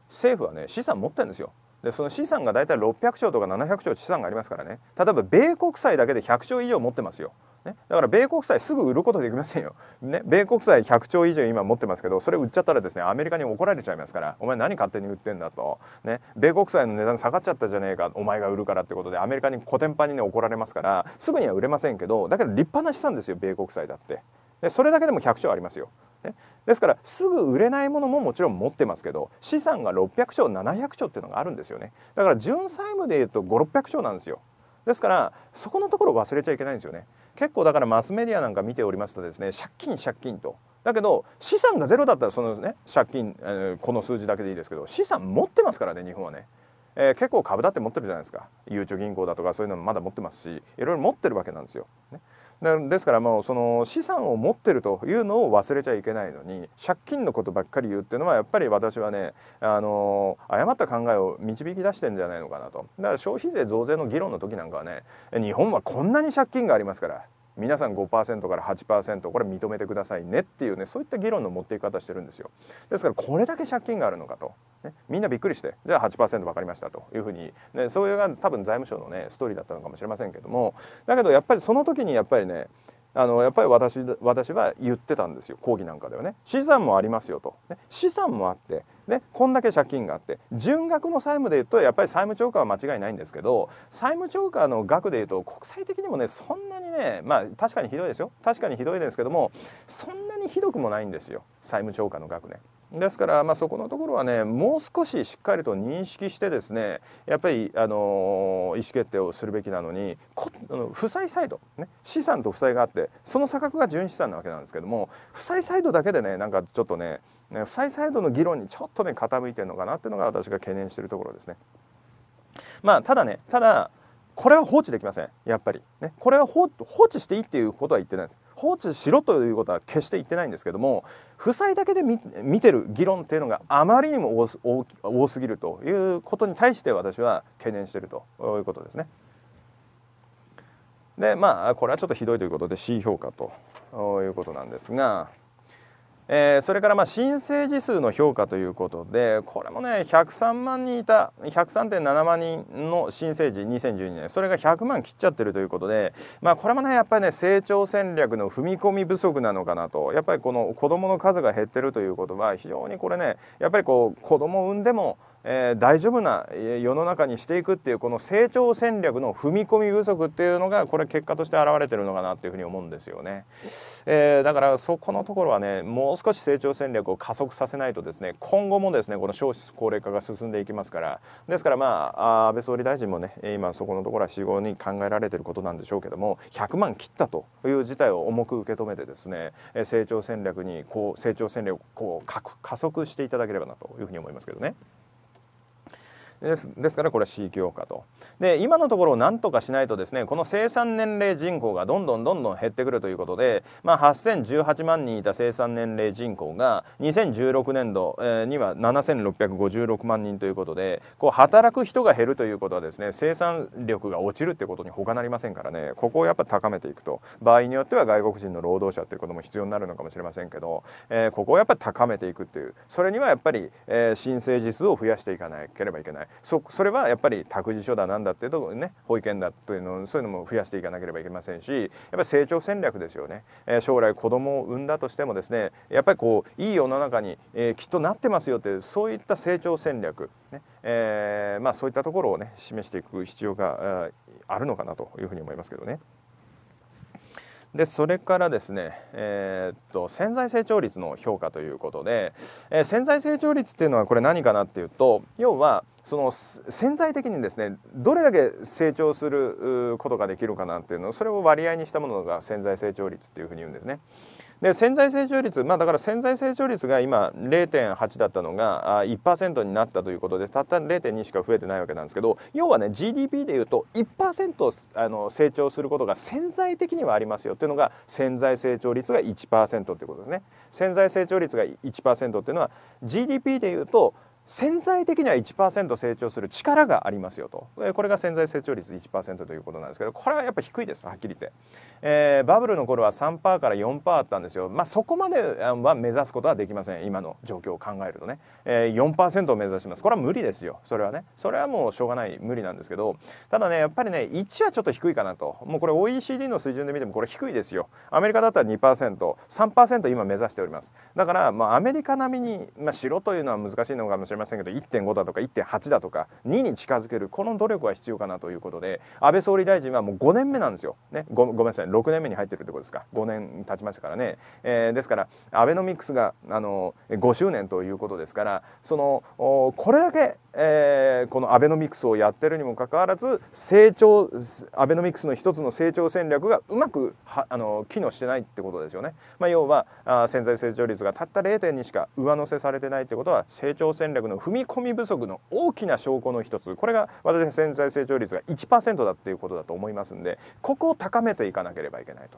A: 政府はね資産持ってるんですよでその資産が大体600兆とか700兆資産がありますからね例えば米国債だけで100兆以上持ってますよ、ね、だから米国債すぐ売ることできませんよ、ね、米国債100兆以上今持ってますけどそれ売っちゃったらですねアメリカに怒られちゃいますからお前何勝手に売ってんだと、ね、米国債の値段下がっちゃったじゃねえかお前が売るからってことでアメリカにコテンパンにね怒られますからすぐには売れませんけどだけど立派な資産ですよ米国債だってでそれだけでも100兆ありますよね、ですからすぐ売れないものももちろん持ってますけど資産が600兆700兆っていうのがあるんですよねだから純債務でいうと5600兆なんですよですからそこのところ忘れちゃいけないんですよね結構だからマスメディアなんか見ておりますとですね借金借金とだけど資産がゼロだったらそのね借金、えー、この数字だけでいいですけど資産持ってますからね日本はね、えー、結構株だって持ってるじゃないですかゆうちょ銀行だとかそういうのもまだ持ってますしいろいろ持ってるわけなんですよ、ね、ですからもうその資産を持ってるというのを忘れちゃいけないのに借金のことばっかり言うっていうのはやっぱり私はねあの誤った考えを導き出してんじゃないのかなとだから消費税増税の議論の時なんかはね日本はこんなに借金がありますから皆さん5%から8%これ認めてくださいねっていうねそういった議論の持っていき方してるんですよですからこれだけ借金があるのかと、ね、みんなびっくりしてじゃあ8%分かりましたというふうに、ね、そうが多分財務省のねストーリーだったのかもしれませんけどもだけどやっぱりその時にやっぱりねあのやっぱり私私は言ってたんですよ講義なんかではね資産もありますよと、ね、資産もあって、ね、こんだけ借金があって純額の債務でいうとやっぱり債務超過は間違いないんですけど債務超過の額でいうと国際的にもねそんなにねまあ確かにひどいですよ確かにひどいですけどもそんなにひどくもないんですよ債務超過の額ね。ですから、まあ、そこのところはね、もう少ししっかりと認識して、ですねやっぱり、あの意思決定をするべきなのに、この負債サイド、ね、資産と負債があって、その差額が純資産なわけなんですけども、負債サイドだけでね、なんかちょっとね、ね負債サイドの議論にちょっとね、傾いてるのかなっていうのが、私が懸念してるところですね。まあ、ただね、ただ、これは放置できません、やっぱり。ね、これは放置していいっていうことは言ってないです。放置しろということは決して言ってないんですけども負債だけで見てる議論っていうのがあまりにも多すぎるということに対して私は懸念しているということですね。でまあこれはちょっとひどいということで C 評価ということなんですが。えー、それからまあ新生児数の評価ということでこれもね103万人いた103.7万人の新生児2012年それが100万切っちゃってるということで、まあ、これもねやっぱりね成長戦略の踏み込み不足なのかなとやっぱりこの子どもの数が減ってるということは非常にこれねやっぱりこう子ども産んでもえー、大丈夫な世の中にしていくっていうこの成長戦略の踏み込み不足っていうのがこれ結果として現れてるのかなっていうふうに思うんですよね、えー、だからそこのところはねもう少し成長戦略を加速させないとですね今後もですねこの少子高齢化が進んでいきますからですからまあ安倍総理大臣もね今そこのところは死後に考えられてることなんでしょうけども100万切ったという事態を重く受け止めてですね成長戦略にこう成長戦略をこう加速していただければなというふうに思いますけどね。ですですからこれは C 強化とで今のところをなんとかしないとですねこの生産年齢人口がどんどんどんどん減ってくるということで、まあ、8018万人いた生産年齢人口が2016年度には7656万人ということでこう働く人が減るということはですね生産力が落ちるってことに他なりませんからねここをやっぱ高めていくと場合によっては外国人の労働者ということも必要になるのかもしれませんけど、えー、ここをやっぱ高めていくっていうそれにはやっぱり、えー、申請時数を増やしていかなければいけない。ないそれはやっぱり託児所だなんだっていうとね保育園だというのそういうのも増やしていかなければいけませんしやっぱり成長戦略ですよね、えー、将来子供を産んだとしてもですねやっぱりこういい世の中に、えー、きっとなってますよってそういった成長戦略ね、ねえー、まあ、そういったところをね示していく必要があるのかなというふうに思いますけどね。でそれからですね、えー、っと潜在成長率の評価ということで、えー、潜在成長率っていうのはこれ何かなっていうと要はその潜在的にですねどれだけ成長することができるかなっていうのをそれを割合にしたものが潜在成長率っていうふうに言うんですね。で潜在成長率、まあ、だから潜在成長率が今0.8だったのが1%になったということでたった0.2しか増えてないわけなんですけど要はね GDP でいうと1%あの成長することが潜在的にはありますよっていうのが潜在成長率が1%っていうことですね。潜在成長率が1%っていうのは GDP でいうと潜在的には1%成長する力がありますよとこれが潜在成長率1%ということなんですけどこれはやっぱ低いですはっきり言って、えー、バブルの頃は3%から4%あったんですよ、まあ、そこまでは目指すことはできません今の状況を考えるとね、えー、4%を目指しますこれは無理ですよそれはねそれはもうしょうがない無理なんですけどただねやっぱりね1はちょっと低いかなともうこれ OECD の水準で見てもこれ低いですよアメリカだったら 2%3% 今目指しておりますだから、まあ、アメリカ並みに、まあ、しろというのは難しいのかもしれれませんけど1.5だとか1.8だとか2に近づけるこの努力は必要かなということで安倍総理大臣はもう5年目なんですよ、ね、ごごめんなさい6年目に入ってるってことですか5年経ちましたからね、えー、ですからアベノミクスがあの5周年ということですからそのこれだけえー、このアベノミクスをやってるにもかかわらず成長アベノミクスの一つの成長戦略がうまくはあの機能してないってことですよね。まあ、要はあ潜在成長率がたった0点にしか上乗せされてないってことは成長戦略の踏み込み不足の大きな証拠の一つこれが私は潜在成長率が1%だっていうことだと思いますんでここを高めていかなければいけないと。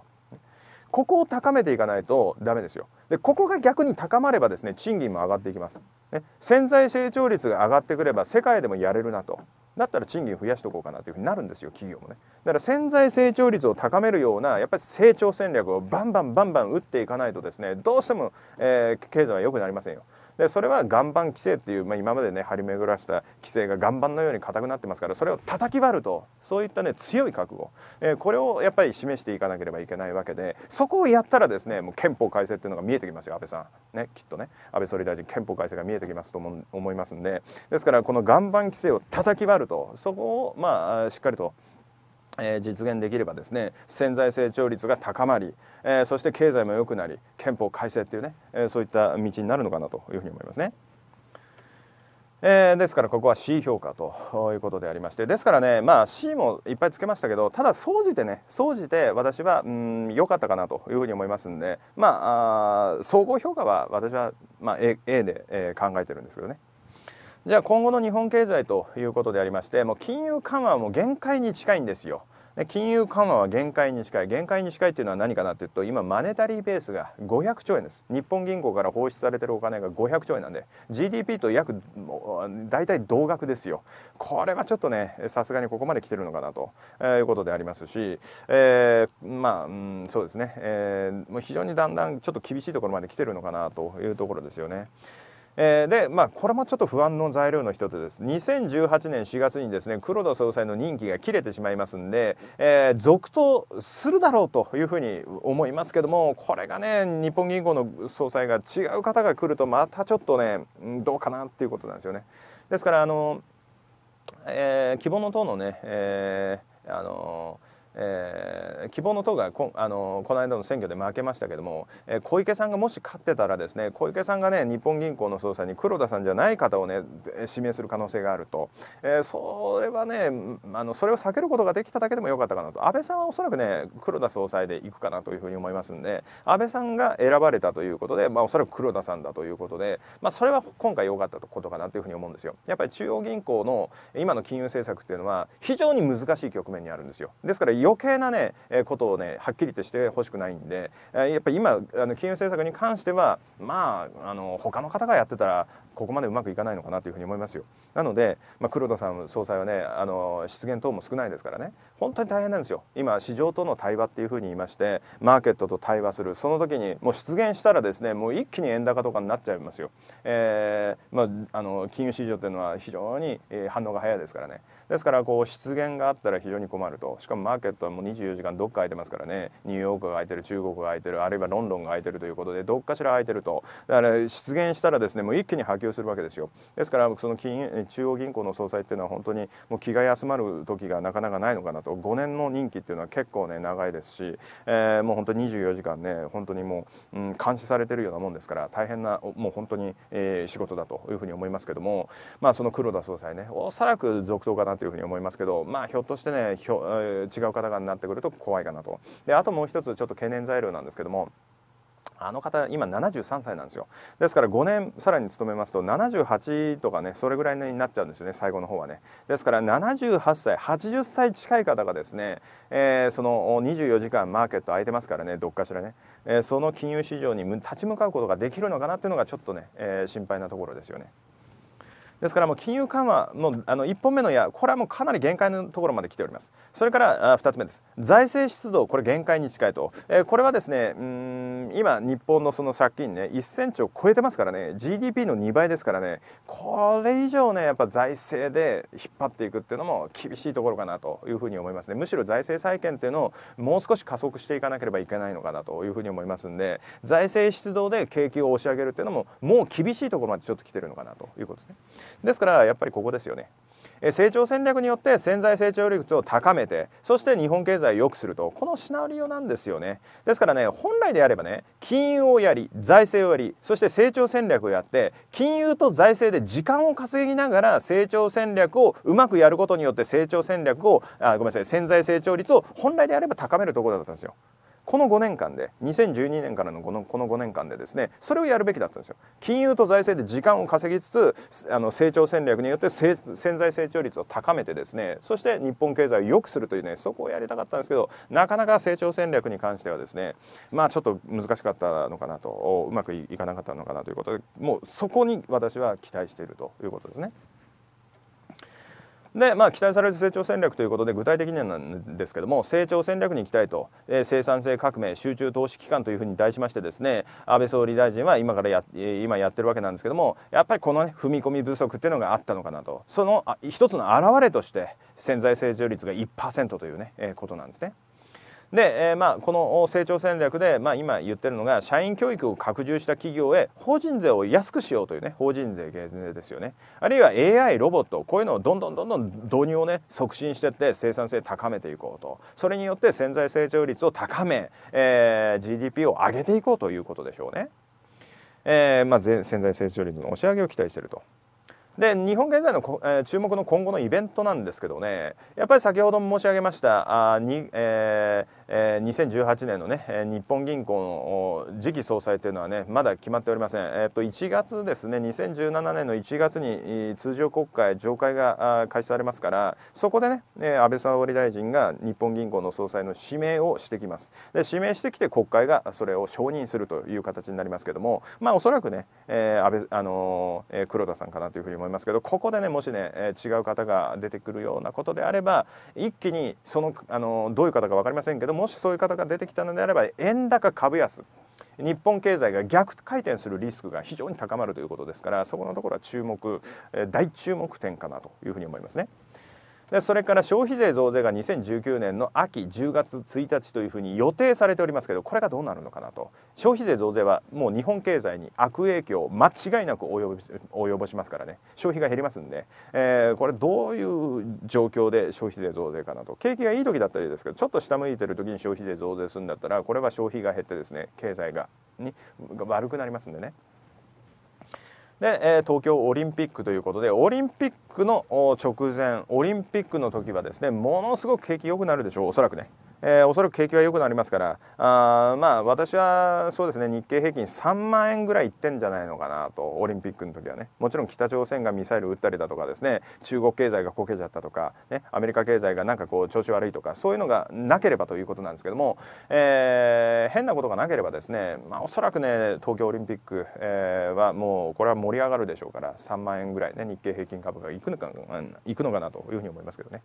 A: ここを高めていかないとダメですよでここが逆に高まればですね賃金も上がっていきます、ね、潜在成長率が上がってくれば世界でもやれるなとだったら賃金増やしておこうかなというふうになるんですよ企業もねだから潜在成長率を高めるようなやっぱり成長戦略をバンバンバンバン打っていかないとですねどうしても、えー、経済は良くなりませんよでそれは岩盤規制っていう、まあ、今までね張り巡らした規制が岩盤のように硬くなってますからそれを叩き割るとそういったね強い覚悟、えー、これをやっぱり示していかなければいけないわけでそこをやったらですねもう憲法改正っていうのが見えてきますよ安倍さんねきっとね安倍総理大臣憲法改正が見えてきますと思思いますんでですからこの岩盤規制を叩き割るとそこをまあしっかりとえ実現できればですね潜在成長率が高まり、えそして経済も良くなり憲法改正っていうね、えそういった道になるのかなというふうに思いますね。えー、ですからここは C 評価ということでありましてですからね、まあ、C もいっぱいつけましたけどただ総じてね総じて私は良かったかなというふうに思いますんで、まあ、あ総合評価は私は、まあ、A, A で、えー、考えてるんですけどね。じゃあ今後の日本経済ということでありましてもう金融緩和はもう限界に近いんですよ。で金融緩和は限界に近い限界に近いというのは何かなというと今マネタリーベースが500兆円です日本銀行から放出されているお金が500兆円なんで GDP と約大体同額ですよこれはちょっとねさすがにここまで来てるのかなと、えー、いうことでありますし、えー、まあ、うん、そうですね、えー、もう非常にだんだんちょっと厳しいところまで来てるのかなというところですよね。えー、で、まあ、これもちょっと不安の材料の一つです。2018年4月にですね、黒田総裁の任期が切れてしまいますんで、えー、続投するだろうというふうに思いますけども、これがね、日本銀行の総裁が違う方が来ると、またちょっとね、どうかなっていうことなんですよね。ですから、あの、えー、希望の党のね、えー、あのえー、希望の党がこあのこの間の選挙で負けましたけども、えー、小池さんがもし勝ってたらですね小池さんがね日本銀行の総裁に黒田さんじゃない方をね指名する可能性があると、えー、それはねあのそれを避けることができただけでもよかったかなと安倍さんはおそらくね黒田総裁でいくかなというふうに思いますんで安倍さんが選ばれたということで、まあ、おそらく黒田さんだということで、まあ、それは今回良かったことかなというふうに思うんですよ。やっぱり中央銀行の今の金融政策っていうのは非常に難しい局面にあるんですよ。ですから余計なね、えことをねはっきりとしてほしくないんで、えやっぱり今あの金融政策に関してはまああの他の方がやってたらここまでうまくいかないのかなというふうに思いますよなので、まあ、黒田さん総裁はねあの失言等も少ないですからね本当に大変なんですよ今市場との対話っていうふうに言いましてマーケットと対話するその時にもう失言したらですねもう一気に円高とかになっちゃいますよ、えーまあ、あの金融市場というのは非常に反応が早いですからねですからこう失言があったら非常に困るとしかもマーケットはもう24時間どっか空いてますからねニューヨークが空いてる中国が空いてるあるいはロンドンが空いてるということでどっかしら空いてるとだから失言したらですねもう一気に波及及するわけですよですからその金中央銀行の総裁っていうのは本当にもう気が休まる時がなかなかないのかなと5年の任期っていうのは結構ね長いですし、えー、もう本当に24時間ね本当にもう、うん、監視されてるようなもんですから大変なもう本当に、えー、仕事だというふうに思いますけどもまあその黒田総裁ねおそらく続投かなというふうに思いますけどまあひょっとしてねひょ、えー、違う方がなってくると怖いかなとであともう一つちょっと懸念材料なんですけどもあの方今73歳なんですよですから5年さらに勤めますと78とかねそれぐらいになっちゃうんですよね最後の方はねですから78歳80歳近い方がですね、えー、その24時間マーケット空いてますからねどっかしらね、えー、その金融市場に立ち向かうことができるのかなっていうのがちょっとね、えー、心配なところですよね。ですからもう金融緩和のあの1本目の矢これはもうかなり限界のところまで来ておりますそれから2つ目です財政出動これ限界に近いと、えー、これはですねうん今日本のその借金ね1000兆超えてますからね GDP の2倍ですからねこれ以上ねやっぱ財政で引っ張っていくっていうのも厳しいところかなというふうに思いますねむしろ財政再建っていうのをもう少し加速していかなければいけないのかなというふうに思いますんで財政出動で景気を押し上げるっていうのももう厳しいところまでちょっと来てるのかなということですねですからやっぱりここですよね成長戦略によって潜在成長率を高めてそして日本経済を良くするとこのシナリオなんですよねですからね本来であればね金融をやり財政をやりそして成長戦略をやって金融と財政で時間を稼ぎながら成長戦略をうまくやることによって成長戦略をあごめんなさい潜在成長率を本来であれば高めるところだったんですよこの5年間で2012年からのこのこの5年間でですねそれをやるべきだったんですよ金融と財政で時間を稼ぎつつあの成長戦略によって潜在成長率を高めてですねそして日本経済を良くするというねそこをやりたかったんですけどなかなか成長戦略に関してはですねまあちょっと難しかったのかなとうまくいかなかったのかなということでもうそこに私は期待しているということですね。で、まあ、期待される成長戦略ということで具体的にはなんですけども成長戦略に期待と、えー、生産性革命集中投資機関というふうに題しましてですね安倍総理大臣は今からや今やってるわけなんですけどもやっぱりこの、ね、踏み込み不足っていうのがあったのかなとその一つの表れとして潜在成長率が1%というね、えー、ことなんですね。で、えー、まあこの成長戦略で、まあ、今言ってるのが社員教育を拡充した企業へ法人税を安くしようというね法人税減税ですよねあるいは AI ロボットこういうのをどんどんどんどん導入をね促進していって生産性高めていこうとそれによって潜在成長率を高め、えー、GDP を上げていこうということでしょうね、えーまあ、潜在成長率の押し上げを期待していると。で日本現在の、えー、注目の今後のイベントなんですけどねやっぱり先ほども申し上げましたあに、えー、えー、2018年のね日本銀行の次期総裁というのはねまだ決まっておりません、えー、と1月ですね2017年の1月に通常国会上会が開始されますからそこでね、えー、安倍総理大臣が日本銀行の総裁の指名をしてきますで指名してきて国会がそれを承認するという形になりますけどもまあおそらくね、えー、安倍あのー、黒田さんかなというふうに思いますけどここでねもしね、えー、違う方が出てくるようなことであれば一気にそのあのー、どういう方か分かりませんけどももしそういう方が出てきたのであれば円高株安日本経済が逆回転するリスクが非常に高まるということですからそこのところは注目大注目点かなというふうに思いますね。でそれから消費税増税が2019年の秋10月1日というふうに予定されておりますけどこれがどうなるのかなと消費税増税はもう日本経済に悪影響間違いなく及ぼしますからね消費が減りますんで、えー、これどういう状況で消費税増税かなと景気がいい時だったりですけどちょっと下向いてる時に消費税増税するんだったらこれは消費が減ってですね経済がに悪くなりますんでね。で、え東京オリンピックということでオリンピックの直前オリンピックの時はですねものすごく景気良くなるでしょうおそらくね。えー、おそらく景気は良くなりますからあまあ私はそうですね日経平均3万円ぐらいいってんじゃないのかなとオリンピックの時はねもちろん北朝鮮がミサイル撃ったりだとかですね中国経済がこけちゃったとか、ね、アメリカ経済がなんかこう調子悪いとかそういうのがなければということなんですけども、えー、変なことがなければですね、まあ、おそらくね東京オリンピック、えー、はもうこれは盛り上がるでしょうから3万円ぐらいね日経平均株価がいくのかいくのかなというふうに思いますけどね。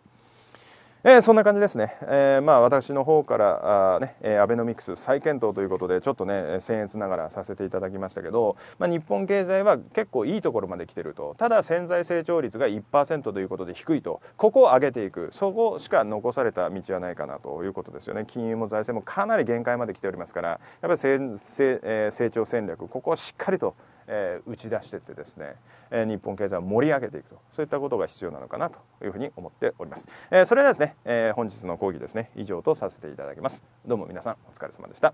A: えー、そんな感じですね、えー、まあ、私の方からあ、ねアベノミクス再検討ということでちょっとね僭越ながらさせていただきましたけど、まあ、日本経済は結構いいところまで来てるとただ潜在成長率が1%ということで低いとここを上げていくそこしか残された道はないかなということですよね金融も財政もかなり限界まで来ておりますからやっぱり成,、え成長戦略ここをしっかりとえー、打ち出していってですね、え日本経済を盛り上げていくとそういったことが必要なのかなというふうに思っております、えそれではですね、え本日の講義ですね以上とさせていただきますどうも皆さんお疲れ様でした